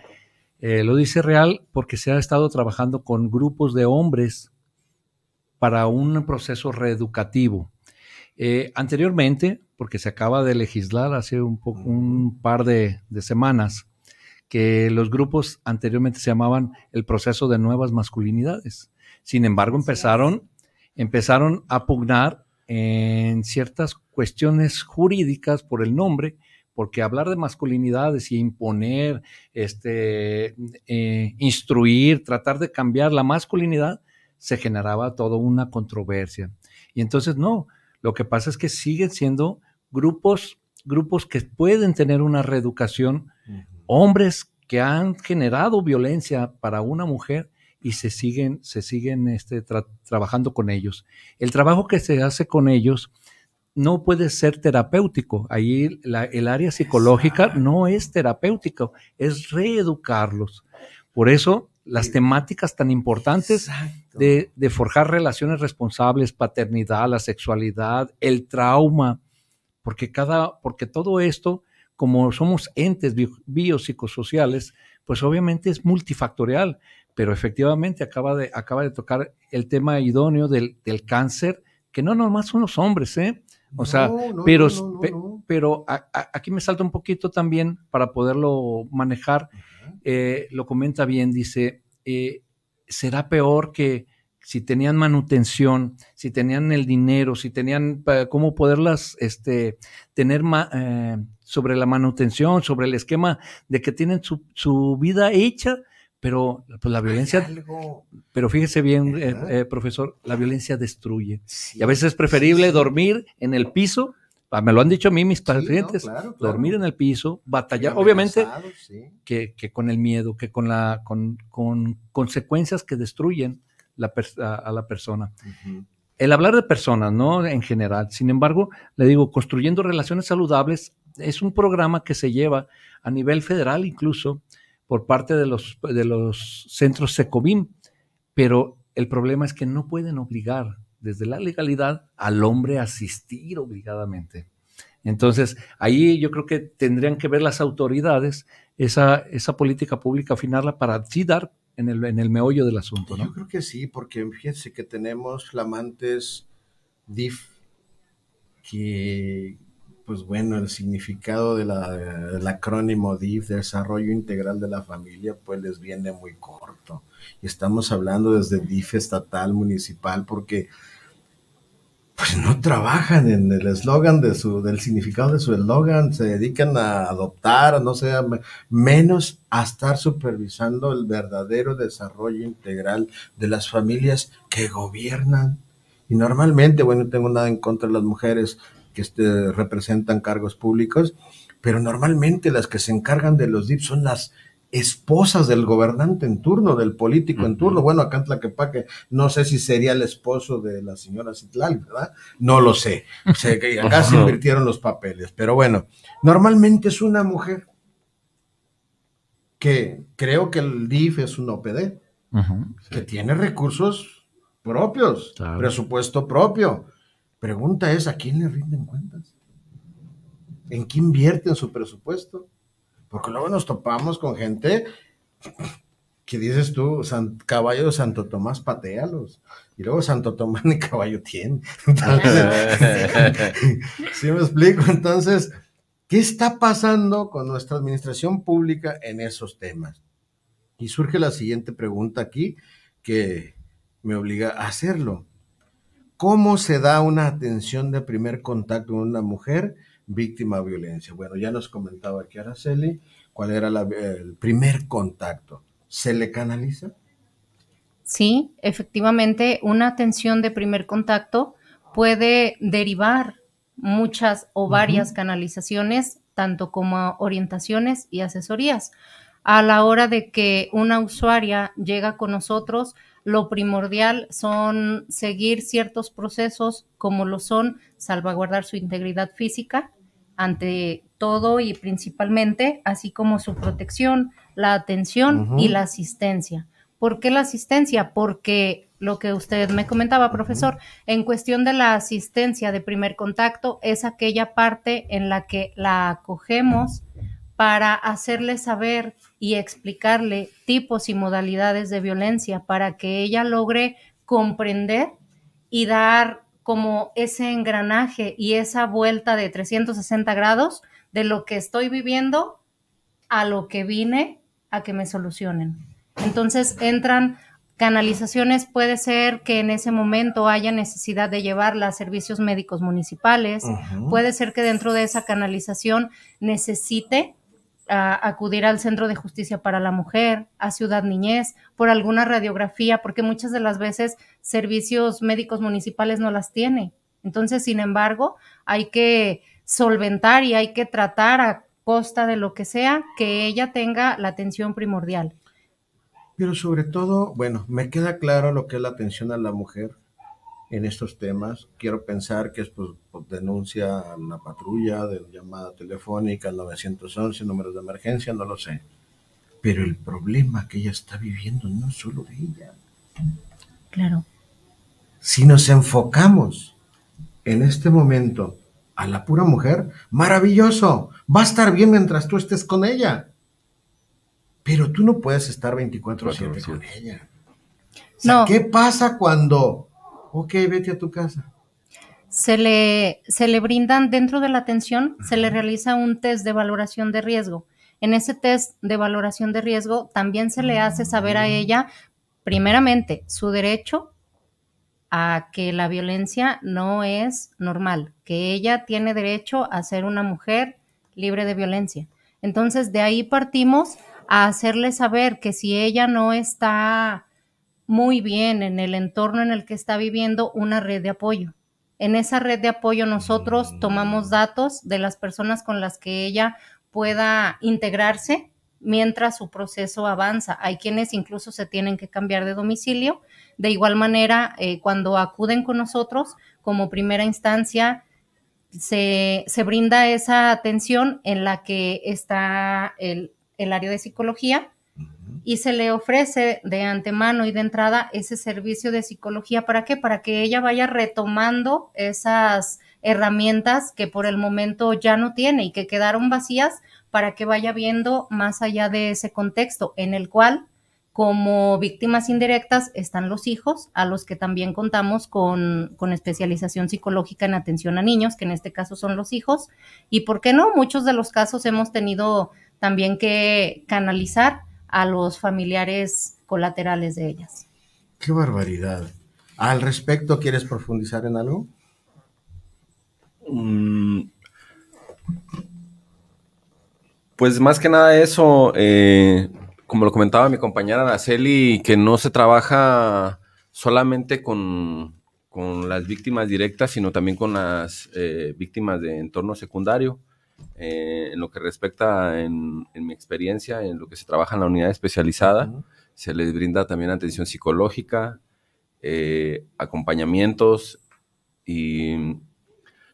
lo dice real porque se ha estado trabajando con grupos de hombres para un proceso reeducativo eh, anteriormente, porque se acaba de legislar hace un, poco, un par de, semanas, que los grupos anteriormente se llamaban el proceso de nuevas masculinidades. Sin embargo, empezaron, empezaron a pugnar en ciertas cuestiones jurídicas por el nombre, porque hablar de masculinidades y imponer, este, eh, instruir, tratar de cambiar la masculinidad, se generaba toda una controversia. Y entonces, no, lo que pasa es que siguen siendo grupos, grupos que pueden tener una reeducación, hombres que han generado violencia para una mujer y se siguen, se siguen este, trabajando con ellos. El trabajo que se hace con ellos no puede ser terapéutico. Ahí el área psicológica no es terapéutico, es reeducarlos. Por eso las temáticas tan importantes de, forjar relaciones responsables, paternidad, la sexualidad, el trauma, porque cada, porque todo esto, como somos entes biopsicosociales, pues obviamente es multifactorial, pero efectivamente acaba de, acaba de tocar el tema idóneo del, del cáncer, que no nomás son los hombres, ¿eh? O sea, pero, pero aquí me salta un poquito también para poderlo manejar eh, lo comenta bien, dice, eh, será peor que si tenían manutención, si tenían el dinero, si tenían cómo poderlas este, tener eh, sobre la manutención, sobre el esquema de que tienen su, su vida hecha, pero pues, la violencia, pero fíjese bien, eh, profesor, la violencia destruye. y a veces es preferible dormir en el piso Ah, me lo han dicho a mí mis pacientes, dormir en el piso, batallar, obviamente, que, con el miedo, que con, la, con, con consecuencias que destruyen la a, la persona. El hablar de personas, ¿no? En general. Sin embargo, le digo, construyendo relaciones saludables es un programa que se lleva a nivel federal incluso por parte de los, de los centros SECOBIM, pero el problema es que no pueden obligar desde la legalidad al hombre asistir obligadamente. Entonces, ahí yo creo que tendrían que ver las autoridades esa, esa política pública, afinarla para sí en el, en el meollo del asunto. ¿no? Yo
creo que sí, porque fíjense que tenemos flamantes DIF que pues bueno, el significado de del acrónimo DIF, Desarrollo Integral de la Familia, pues les viene muy corto. Y estamos hablando desde DIF estatal, municipal, porque pues no trabajan en el eslogan de su, del significado de su eslogan, se dedican a adoptar, no sé, menos a estar supervisando el verdadero desarrollo integral de las familias que gobiernan. Y normalmente, bueno, no tengo nada en contra de las mujeres, que este, representan cargos públicos, pero normalmente las que se encargan de los DIF son las esposas del gobernante en turno, del político en turno. Bueno, acá en Tlaquepaque, no sé si sería el esposo de la señora Citlal, ¿verdad? No lo sé. O que acá se invirtieron los papeles. Pero bueno, normalmente es una mujer que creo que el DIF es un OPD, que tiene recursos propios, presupuesto propio, pregunta es, ¿a quién le rinden cuentas? ¿En qué invierten su presupuesto? Porque luego nos topamos con gente que dices tú, San, caballo de Santo Tomás, patealos. Y luego Santo Tomás ni caballo tiene. si me explico? Entonces, ¿qué está pasando con nuestra administración pública en esos temas? Y surge la siguiente pregunta aquí que me obliga a hacerlo. ¿Cómo se da una atención de primer contacto a una mujer víctima de violencia? Bueno, ya nos comentaba aquí Araceli cuál era el primer contacto. ¿Se le canaliza?
Sí, efectivamente, una atención de primer contacto puede derivar muchas o varias canalizaciones, tanto como orientaciones y asesorías. A la hora de que una usuaria llega con nosotros, lo primordial son seguir ciertos procesos como lo son salvaguardar su integridad física ante todo y principalmente, así como su protección, la atención y la asistencia. ¿Por qué la asistencia? Porque lo que usted me comentaba, profesor, en cuestión de la asistencia de primer contacto es aquella parte en la que la acogemos, para hacerle saber y explicarle tipos y modalidades de violencia para que ella logre comprender y dar como ese engranaje y esa vuelta de 360 grados de lo que estoy viviendo a lo que vine a que me solucionen. Entonces entran canalizaciones, puede ser que en ese momento haya necesidad de llevarla a servicios médicos municipales, puede ser que dentro de esa canalización necesite acudir al Centro de Justicia para la Mujer, a Ciudad Niñez, por alguna radiografía, porque muchas de las veces servicios médicos municipales no las tiene. Entonces, sin embargo, hay que solventar y hay que tratar a costa de lo que sea que ella tenga la atención primordial.
Pero sobre todo, bueno, me queda claro lo que es la atención a la mujer, en estos temas. Quiero pensar que es pues, por denuncia a una patrulla, de llamada telefónica 911, números de emergencia, no lo sé. Pero el problema que ella está viviendo no
es solo ella. Claro.
Si nos enfocamos en este momento a la pura mujer, maravilloso, va a estar bien mientras tú estés con ella. Pero tú no puedes estar 24/7 con ella. ¿Qué pasa cuando ok, vete a tu casa.
Se le, se le brindan dentro de la atención, se le realiza un test de valoración de riesgo. En ese test de valoración de riesgo también se le hace saber a mm. ella, primeramente, su derecho a que la violencia no es normal, que ella tiene derecho a ser una mujer libre de violencia. Entonces, de ahí partimos a hacerle saber que si ella no está muy bien en el entorno en el que está viviendo una red de apoyo. En esa red de apoyo nosotros tomamos datos de las personas con las que ella pueda integrarse mientras su proceso avanza. Hay quienes incluso se tienen que cambiar de domicilio. De igual manera, eh, cuando acuden con nosotros, como primera instancia, se, brinda esa atención en la que está el área de psicología y se le ofrece de antemano y de entrada ese servicio de psicología. ¿Para qué? Para que ella vaya retomando esas herramientas que por el momento ya no tiene y que quedaron vacías para que vaya viendo más allá de ese contexto en el cual como víctimas indirectas están los hijos, a los que también contamos con, con, especialización psicológica en atención a niños, que en este caso son los hijos. Y por qué no, muchos de los casos hemos tenido también que canalizar a los familiares colaterales de ellas.
Qué barbaridad. ¿Al respecto quieres profundizar en algo?
Mm. Pues más que nada eso, eh, como lo comentaba mi compañera Araceli, que no se trabaja solamente con, las víctimas directas, sino también con las eh, víctimas de entorno secundario. Eh, en lo que respecta en, mi experiencia, en lo que se trabaja en la unidad especializada, se les brinda también atención psicológica, eh, acompañamientos y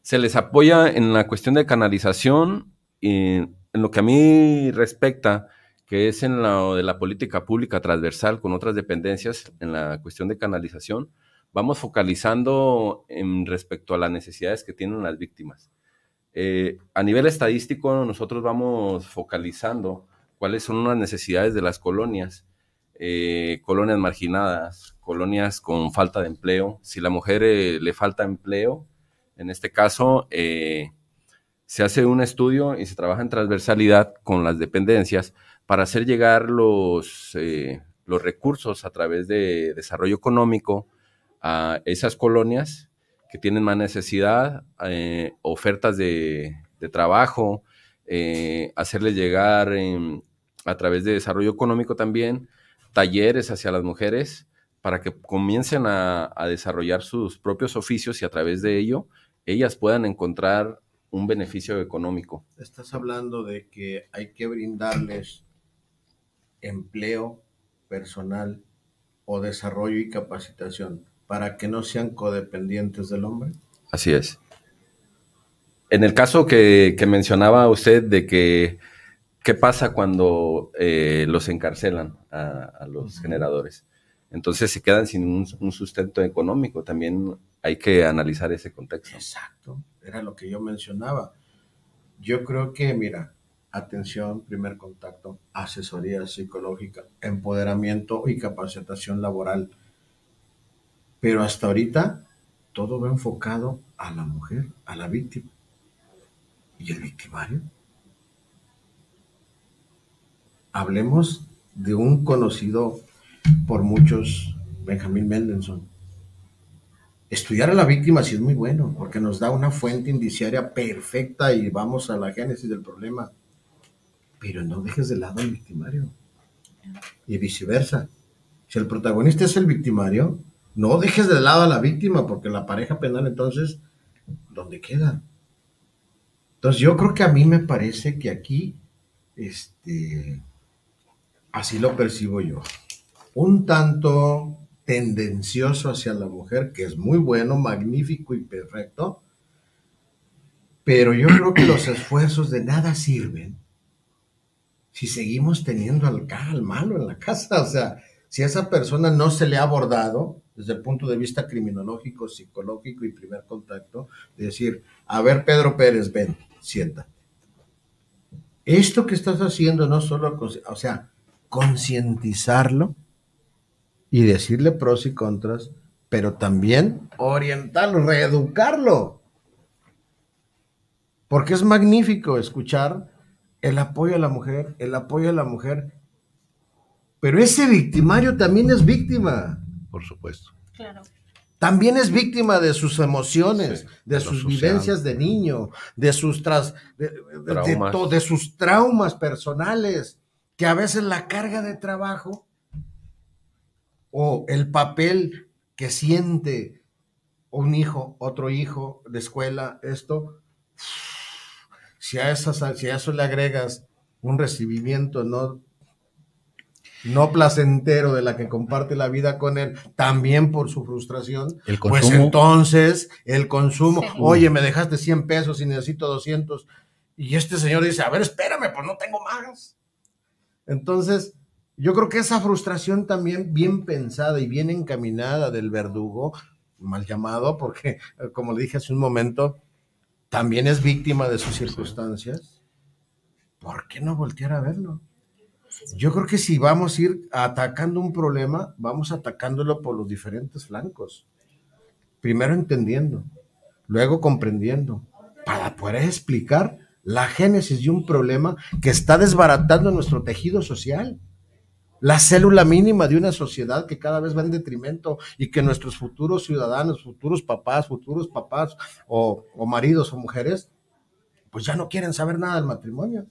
se les apoya en la cuestión de canalización en lo que a mí respecta, que es en lo de la política pública transversal con otras dependencias, en la cuestión de canalización, vamos focalizando en respecto a las necesidades que tienen las víctimas. Eh, a nivel estadístico, nosotros vamos focalizando cuáles son las necesidades de las colonias, eh, colonias marginadas, colonias con falta de empleo. Si la mujer eh, le falta empleo, en este caso, se hace un estudio y se trabaja en transversalidad con las dependencias para hacer llegar los, los recursos a través de desarrollo económico a esas colonias que tienen más necesidad, eh, ofertas de, trabajo, eh, hacerles llegar em, a través de desarrollo económico también talleres hacia las mujeres para que comiencen a desarrollar sus propios oficios y a través de ello ellas puedan encontrar un beneficio económico.
Estás hablando de que hay que brindarles empleo personal o desarrollo y capacitación para que no sean codependientes del hombre.
Así es. En el caso que, mencionaba usted de que qué pasa cuando eh, los encarcelan a, los generadores, entonces se quedan sin un, sustento económico. También hay que analizar ese contexto. Exacto,
era lo que yo mencionaba. Yo creo que, mira, atención, primer contacto, asesoría psicológica, empoderamiento y capacitación laboral pero hasta ahorita todo va enfocado a la mujer, a la víctima. ¿Y el victimario? Hablemos de un conocido por muchos, Benjamin Mendelssohn. Estudiar a la víctima sí es muy bueno, porque nos da una fuente indiciaria perfecta y vamos a la génesis del problema. Pero no dejes de lado al victimario. Y viceversa. Si el protagonista es el victimario, no dejes de lado a la víctima, porque la pareja penal entonces, ¿dónde queda? Entonces yo creo que a mí me parece que aquí, este, así lo percibo yo, un tanto tendencioso hacia la mujer, que es muy bueno, magnífico y perfecto, pero yo creo que los esfuerzos de nada sirven si seguimos teniendo al, al malo en la casa. O sea, si a esa persona no se le ha abordado desde el punto de vista criminológico, psicológico y primer contacto, decir, a ver, Pedro Pérez, ven, sienta. Esto que estás haciendo no solo, o sea, concientizarlo y decirle pros y contras, pero también orientarlo, reeducarlo. Porque es magnífico escuchar el apoyo a la mujer, el apoyo a la mujer pero ese victimario también es víctima.
Por supuesto. Claro.
También es víctima de sus emociones, de, sus vivencias de niño, de sus, tras, de, sus traumas personales, que a veces la carga de trabajo o el papel que siente un hijo, otro hijo de escuela, esto, si a, esas, si a eso le agregas un recibimiento no no placentero de la que comparte la vida con él, también por su frustración, el pues entonces el consumo, oye, me dejaste 100 pesos y necesito 200. Y este señor dice, a ver, espérame, pues no tengo más. Entonces, yo creo que esa frustración también bien pensada y bien encaminada del verdugo, mal llamado, porque eh, como le dije hace un momento, también es víctima de sus circunstancias. ¿Por qué no voltear a verlo? Yo creo que si vamos a ir atacando un problema, vamos atacándolo por los diferentes flancos. Primero entendiendo, luego comprendiendo, para poder explicar la génesis de un problema que está desbaratando nuestro tejido social, la célula mínima de una sociedad que cada vez va en detrimento y que nuestros futuros ciudadanos, futuros papás, futuros papás o, o maridos o mujeres, pues ya no quieren saber nada del matrimonio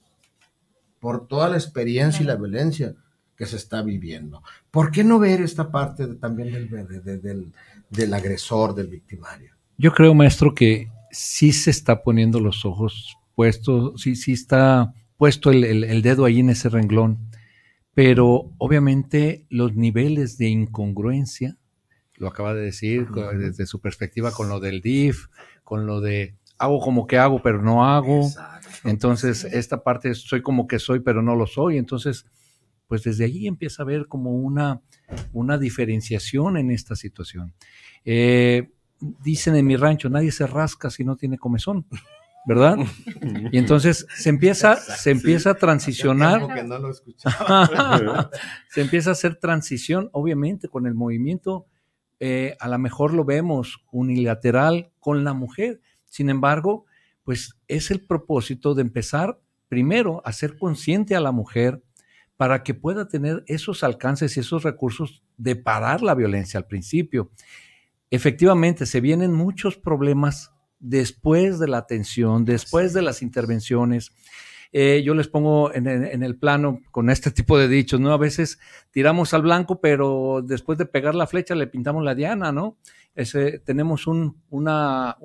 por toda la experiencia y la violencia que se está viviendo. ¿Por qué no ver esta parte también del, del, agresor, del victimario?
Yo creo, maestro, que sí se está poniendo los ojos puestos, sí, sí está puesto el, dedo ahí en ese renglón, pero obviamente los niveles de incongruencia, lo acaba de decir desde su perspectiva con lo del DIF, con lo de hago como que hago, pero no hago. Entonces, esta parte soy como que soy, pero no lo soy. Entonces, pues desde allí empieza a haber como una, una diferenciación en esta situación. Eh, dicen en mi rancho, nadie se rasca si no tiene comezón. ¿Verdad? Y entonces se empieza, se empieza a transicionar. se empieza a hacer transición, obviamente, con el movimiento. Eh, a lo mejor lo vemos unilateral con la mujer sin embargo, pues es el propósito de empezar primero a ser consciente a la mujer para que pueda tener esos alcances y esos recursos de parar la violencia al principio. Efectivamente, se vienen muchos problemas después de la atención, después de las intervenciones. Eh, yo les pongo en, el plano con este tipo de dichos, ¿no? A veces tiramos al blanco, pero después de pegar la flecha le pintamos la diana, ¿no? tenemos una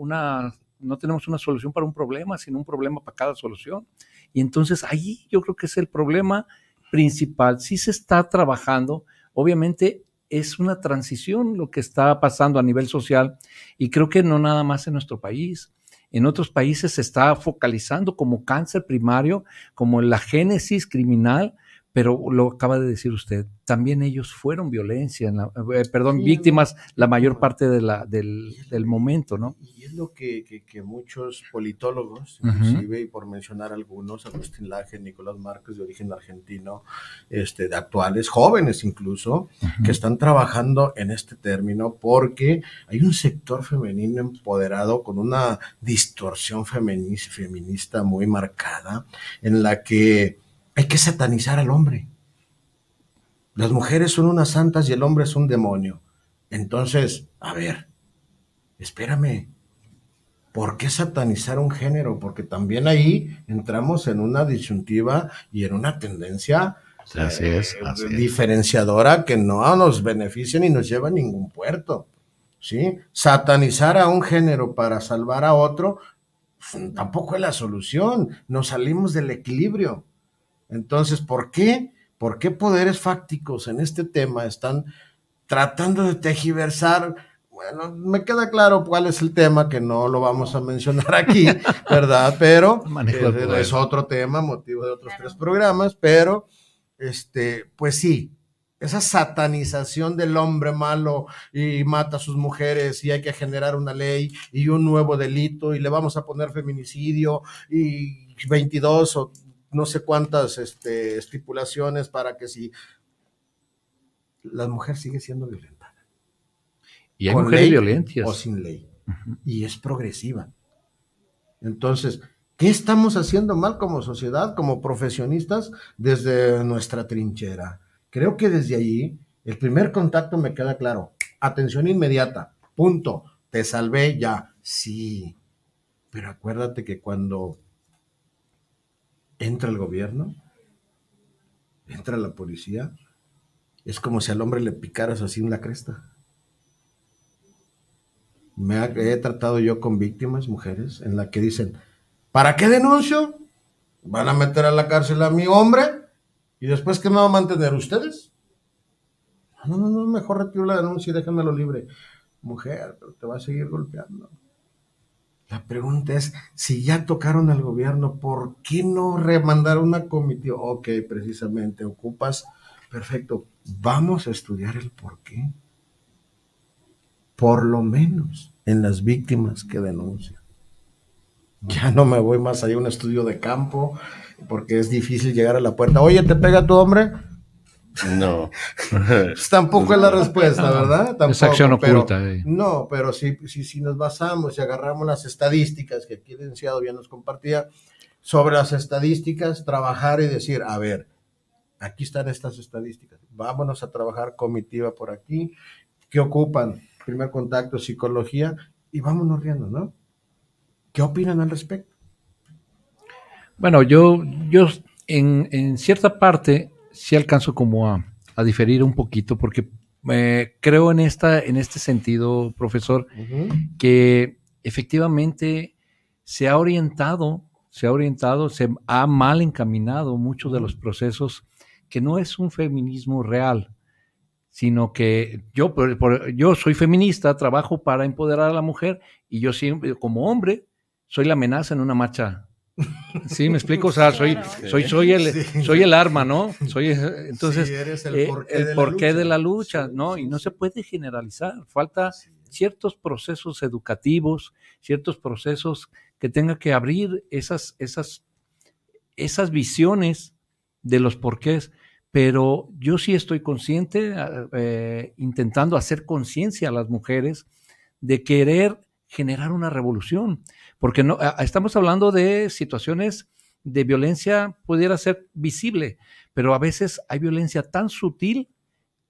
no tenemos una solución para un problema, sino un problema para cada solución. Y entonces ahí yo creo que es el problema principal. Si se está trabajando, obviamente es una transición lo que está pasando a nivel social y creo que no nada más en nuestro país. En otros países se está focalizando como cáncer primario, como la génesis criminal pero lo acaba de decir usted, también ellos fueron violencia, eh, perdón, víctimas la mayor parte del, momento, ¿no?
Y es lo que, que, muchos politólogos, inclusive, y por mencionar algunos, Agustín Laje, Nicolás Márquez, de origen argentino, este, de actuales, jóvenes incluso, que están trabajando en este término porque hay un sector femenino empoderado con una distorsión feminista muy marcada en la que hay que satanizar al hombre. Las mujeres son unas santas y el hombre es un demonio. Entonces, a ver, espérame, ¿por qué satanizar un género? Porque también ahí entramos en una disyuntiva y en una tendencia eh, diferenciadora que no nos beneficia ni nos lleva a ningún puerto. ¿sí? Satanizar a un género para salvar a otro pues, tampoco es la solución. Nos salimos del equilibrio. Entonces, ¿por qué? ¿Por qué poderes fácticos en este tema están tratando de tejiversar? Bueno, me queda claro cuál es el tema, que no lo vamos a mencionar aquí, ¿verdad? Pero es otro tema, motivo de otros tres programas, pero, este, pues sí, esa satanización del hombre malo y mata a sus mujeres y hay que generar una ley y un nuevo delito y le vamos a poner feminicidio y 22 o no sé cuántas este, estipulaciones para que si la mujer sigue siendo violentada. Y hay mujeres O sin ley. Y es progresiva. Entonces, ¿qué estamos haciendo mal como sociedad, como profesionistas, desde nuestra trinchera? Creo que desde allí el primer contacto me queda claro. Atención inmediata. Punto. Te salvé ya. Sí. Pero acuérdate que cuando entra el gobierno, entra la policía, es como si al hombre le picaras así en la cresta. Me he tratado yo con víctimas, mujeres, en la que dicen, ¿para qué denuncio? ¿Van a meter a la cárcel a mi hombre? ¿Y después qué me van a mantener ustedes? No, no, no, mejor retiro la denuncia y déjenmelo libre. Mujer, pero te va a seguir golpeando. La pregunta es, si ya tocaron al gobierno, ¿por qué no remandar una comitiva? Ok, precisamente, ocupas, perfecto, vamos a estudiar el por qué. Por lo menos en las víctimas que denuncian. Ya no me voy más allá un estudio de campo, porque es difícil llegar a la puerta. Oye, ¿te pega tu hombre?
No. Pues tampoco es la pues respuesta, ¿verdad? acción Pero, eh.
No, pero si, si, si, nos basamos y agarramos las estadísticas que aquí el licenciado bien nos compartía, sobre las estadísticas, trabajar y decir, a ver, aquí están estas estadísticas, vámonos a trabajar comitiva por aquí, ¿qué ocupan? Primer contacto, psicología, y vámonos riendo, ¿no? ¿Qué opinan al respecto?
Bueno, yo, yo en, en cierta parte sí alcanzo como a, diferir un poquito porque eh, creo en, esta, en este sentido, profesor, que efectivamente se ha orientado, se ha orientado, se ha mal encaminado muchos de los procesos que no es un feminismo real, sino que yo, yo soy feminista, trabajo para empoderar a la mujer y yo siempre, como hombre, soy la amenaza en una marcha Sí, me explico, o sea, soy, soy, soy, el, soy el arma, ¿no? Soy, entonces, el eh, porqué, de, la lucha, ¿no? Y no se puede generalizar, falta ciertos procesos educativos, ciertos procesos que tenga que abrir esas, esas, esas visiones de los porqués, pero yo sí estoy consciente, eh, intentando hacer conciencia a las mujeres de querer generar una revolución, porque no, estamos hablando de situaciones de violencia pudiera ser visible, pero a veces hay violencia tan sutil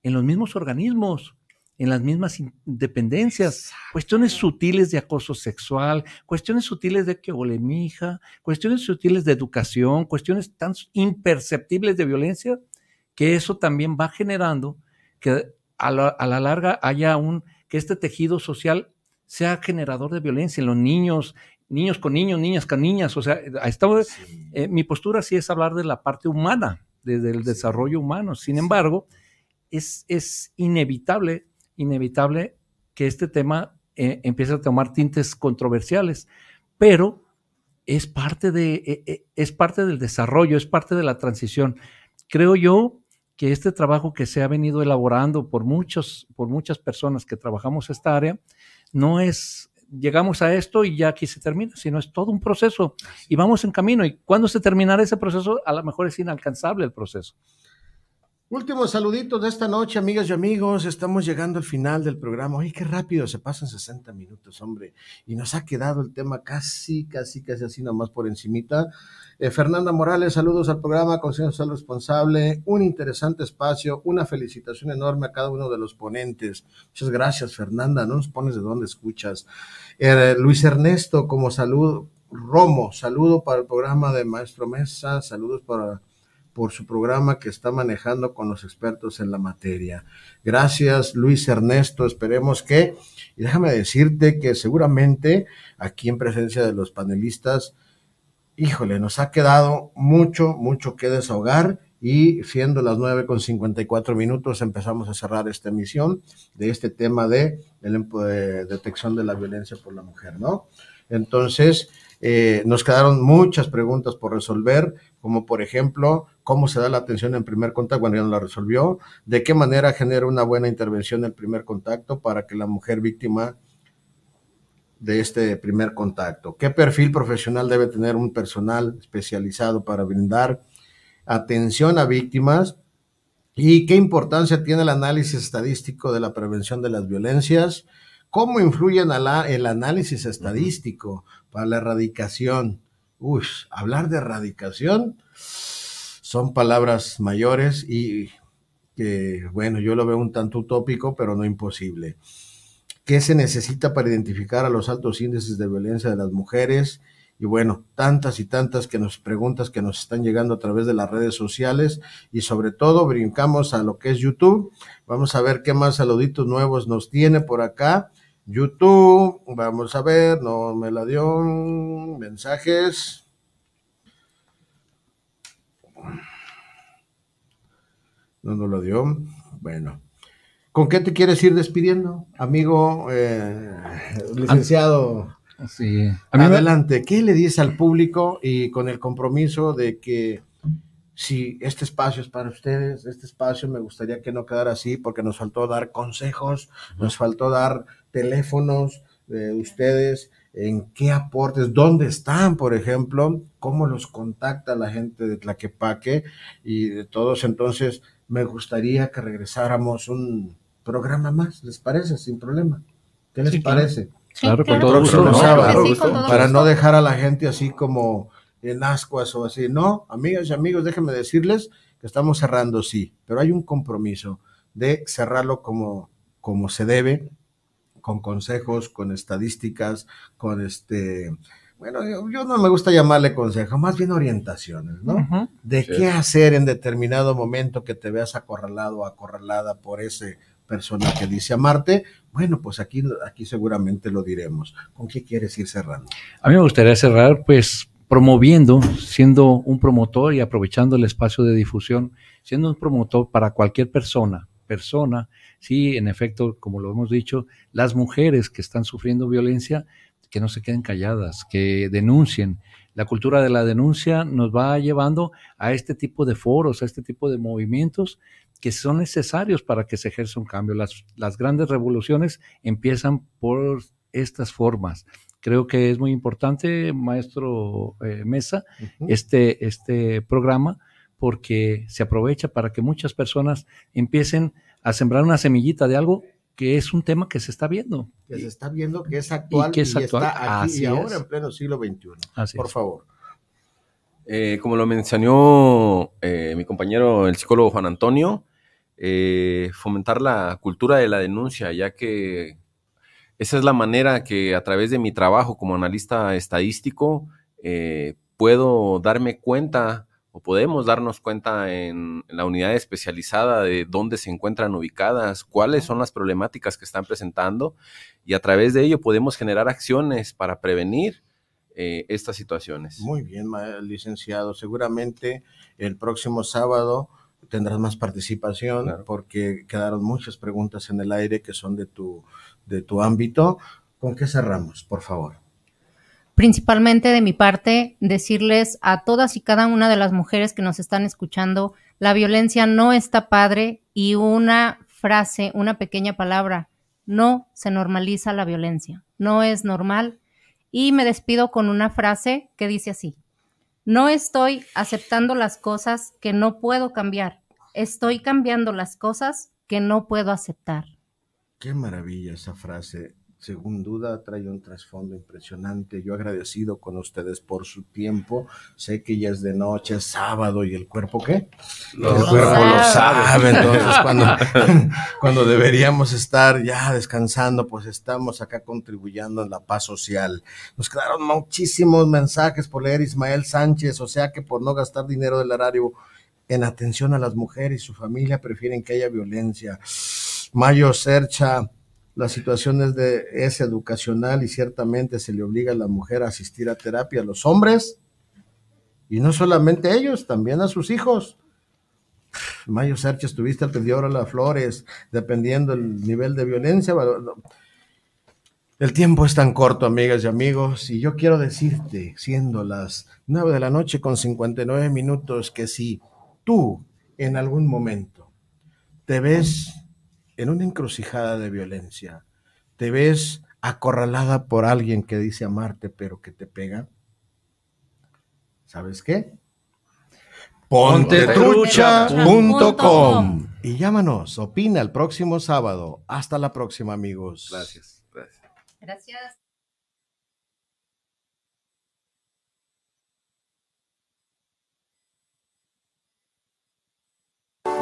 en los mismos organismos, en las mismas dependencias, cuestiones sutiles de acoso sexual, cuestiones sutiles de que ole hija, cuestiones sutiles de educación, cuestiones tan imperceptibles de violencia, que eso también va generando que a la, a la larga haya un, que este tejido social sea generador de violencia en los niños, niños con niños, niñas con niñas. O sea, eh, eh, mi postura sí es hablar de la parte humana, desde el desarrollo humano. Sin embargo, es, es, inevitable, inevitable que este tema eh, empiece a tomar tintes controversiales, pero es parte, de, es parte del desarrollo, es parte de la transición. Creo yo que este trabajo que se ha venido elaborando por, muchos, por muchas personas que trabajamos esta área, no es llegamos a esto y ya aquí se termina, sino es todo un proceso y vamos en camino. Y cuando se terminará ese proceso, a lo mejor es inalcanzable el proceso. Últimos saluditos de esta noche, amigas y amigos. Estamos llegando al final del programa. ¡Ay, qué rápido se
pasan 60 minutos, hombre. Y nos ha quedado el tema casi, casi, casi así nomás por encimita. Eh, Fernanda Morales, saludos al programa, Consejo Social Responsable. Un interesante espacio, una felicitación enorme a cada uno de los ponentes. Muchas gracias, Fernanda. No nos pones de dónde escuchas. Eh, Luis Ernesto, como saludo. Romo, saludo para el programa de Maestro Mesa. Saludos para por su programa que está manejando con los expertos en la materia. Gracias, Luis Ernesto. Esperemos que, y déjame decirte que seguramente aquí en presencia de los panelistas, híjole, nos ha quedado mucho, mucho que desahogar y siendo las 9 con 54 minutos empezamos a cerrar esta emisión de este tema de, de detección de la violencia por la mujer, ¿no? Entonces, eh, nos quedaron muchas preguntas por resolver, como por ejemplo, cómo se da la atención en primer contacto, bueno, ya no la resolvió, de qué manera genera una buena intervención en primer contacto para que la mujer víctima de este primer contacto, qué perfil profesional debe tener un personal especializado para brindar atención a víctimas y qué importancia tiene el análisis estadístico de la prevención de las violencias, cómo influye el análisis estadístico para la erradicación. Uff, hablar de erradicación son palabras mayores y que, bueno, yo lo veo un tanto utópico, pero no imposible. ¿Qué se necesita para identificar a los altos índices de violencia de las mujeres? Y bueno, tantas y tantas que nos preguntas que nos están llegando a través de las redes sociales y sobre todo brincamos a lo que es YouTube. Vamos a ver qué más saluditos nuevos nos tiene por acá. YouTube, vamos a ver, no me la dio. Mensajes. No nos lo dio. Bueno. ¿Con qué te quieres ir despidiendo, amigo eh, licenciado? Sí. Adelante. ¿Qué le dices al público y con el compromiso de que si este espacio es para ustedes, este espacio me gustaría que no quedara así porque nos faltó dar consejos, nos faltó dar teléfonos de ustedes, en qué aportes, dónde están, por ejemplo, cómo los contacta la gente de Tlaquepaque y de todos entonces me gustaría que regresáramos un programa más, ¿les parece? Sin problema. ¿Qué les parece? Claro, con todo para no dejar a la gente así como en ascuas o así. No, amigas y amigos, déjenme decirles que estamos cerrando, sí, pero hay un compromiso de cerrarlo como, como se debe, con consejos, con estadísticas, con este bueno, yo no me gusta llamarle consejo, más bien orientaciones, ¿no? De qué hacer en determinado momento que te veas acorralado o acorralada por ese persona que dice amarte, bueno, pues aquí, aquí seguramente lo diremos. ¿Con qué quieres ir cerrando?
A mí me gustaría cerrar, pues, promoviendo, siendo un promotor y aprovechando el espacio de difusión, siendo un promotor para cualquier persona, persona, sí, en efecto, como lo hemos dicho, las mujeres que están sufriendo violencia, que no se queden calladas, que denuncien. La cultura de la denuncia nos va llevando a este tipo de foros, a este tipo de movimientos que son necesarios para que se ejerza un cambio. Las, las grandes revoluciones empiezan por estas formas. Creo que es muy importante, maestro eh, Mesa, este, este programa, porque se aprovecha para que muchas personas empiecen a sembrar una semillita de algo que es un tema que se está viendo.
Que se está viendo, que es actual y, que está aquí y ahora en pleno siglo XXI. Por favor.
Eh, como lo mencionó eh, mi compañero, el psicólogo Juan Antonio, eh, fomentar la cultura de la denuncia, ya que esa es la manera que a través de mi trabajo como analista estadístico puedo darme cuenta podemos darnos cuenta en, la unidad especializada de dónde se encuentran ubicadas, cuáles son las problemáticas que están presentando y a través de ello podemos generar acciones para prevenir eh, estas situaciones.
Muy bien, licenciado. Seguramente el próximo sábado tendrás más participación porque quedaron muchas preguntas en el aire que son de tu, de tu ámbito. ¿Con qué cerramos, por favor?
principalmente de mi parte, decirles a todas y cada una de las mujeres que nos están escuchando, la violencia no está padre y una frase, una pequeña palabra, no se normaliza la violencia, no es normal. Y me despido con una frase que dice así, no estoy aceptando las cosas que no puedo cambiar, estoy cambiando las cosas que no puedo aceptar.
Qué maravilla esa frase según duda, trae un trasfondo impresionante. Yo agradecido con ustedes por su tiempo. Sé que ya es de noche, es sábado, ¿y el cuerpo qué? el cuerpo lo sabe. Entonces, cuando, deberíamos estar ya descansando, pues estamos acá contribuyendo en la paz social. Nos quedaron muchísimos mensajes por leer Ismael Sánchez, o sea que por no gastar dinero del horario en atención a las mujeres y su familia, prefieren que haya violencia. Mayo Sercha, la situación es, de, es educacional y ciertamente se le obliga a la mujer a asistir a terapia a los hombres y no solamente ellos, también a sus hijos. Mayo sarcha tuviste al pedidor ahora las flores, dependiendo el nivel de violencia. El tiempo es tan corto, amigas y amigos, y yo quiero decirte, siendo las nueve de la noche con 59 minutos, que si tú en algún momento te ves en una encrucijada de violencia, te ves acorralada por alguien que dice amarte pero que te pega, ¿sabes qué? Pontetrucha.com y llámanos, opina el próximo sábado. Hasta la próxima, amigos.
Gracias. Gracias.
Gracias.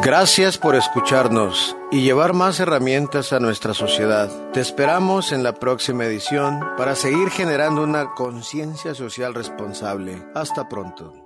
Gracias por escucharnos y llevar más herramientas a nuestra sociedad. Te esperamos en la próxima edición para seguir generando una conciencia social responsable. Hasta
pronto.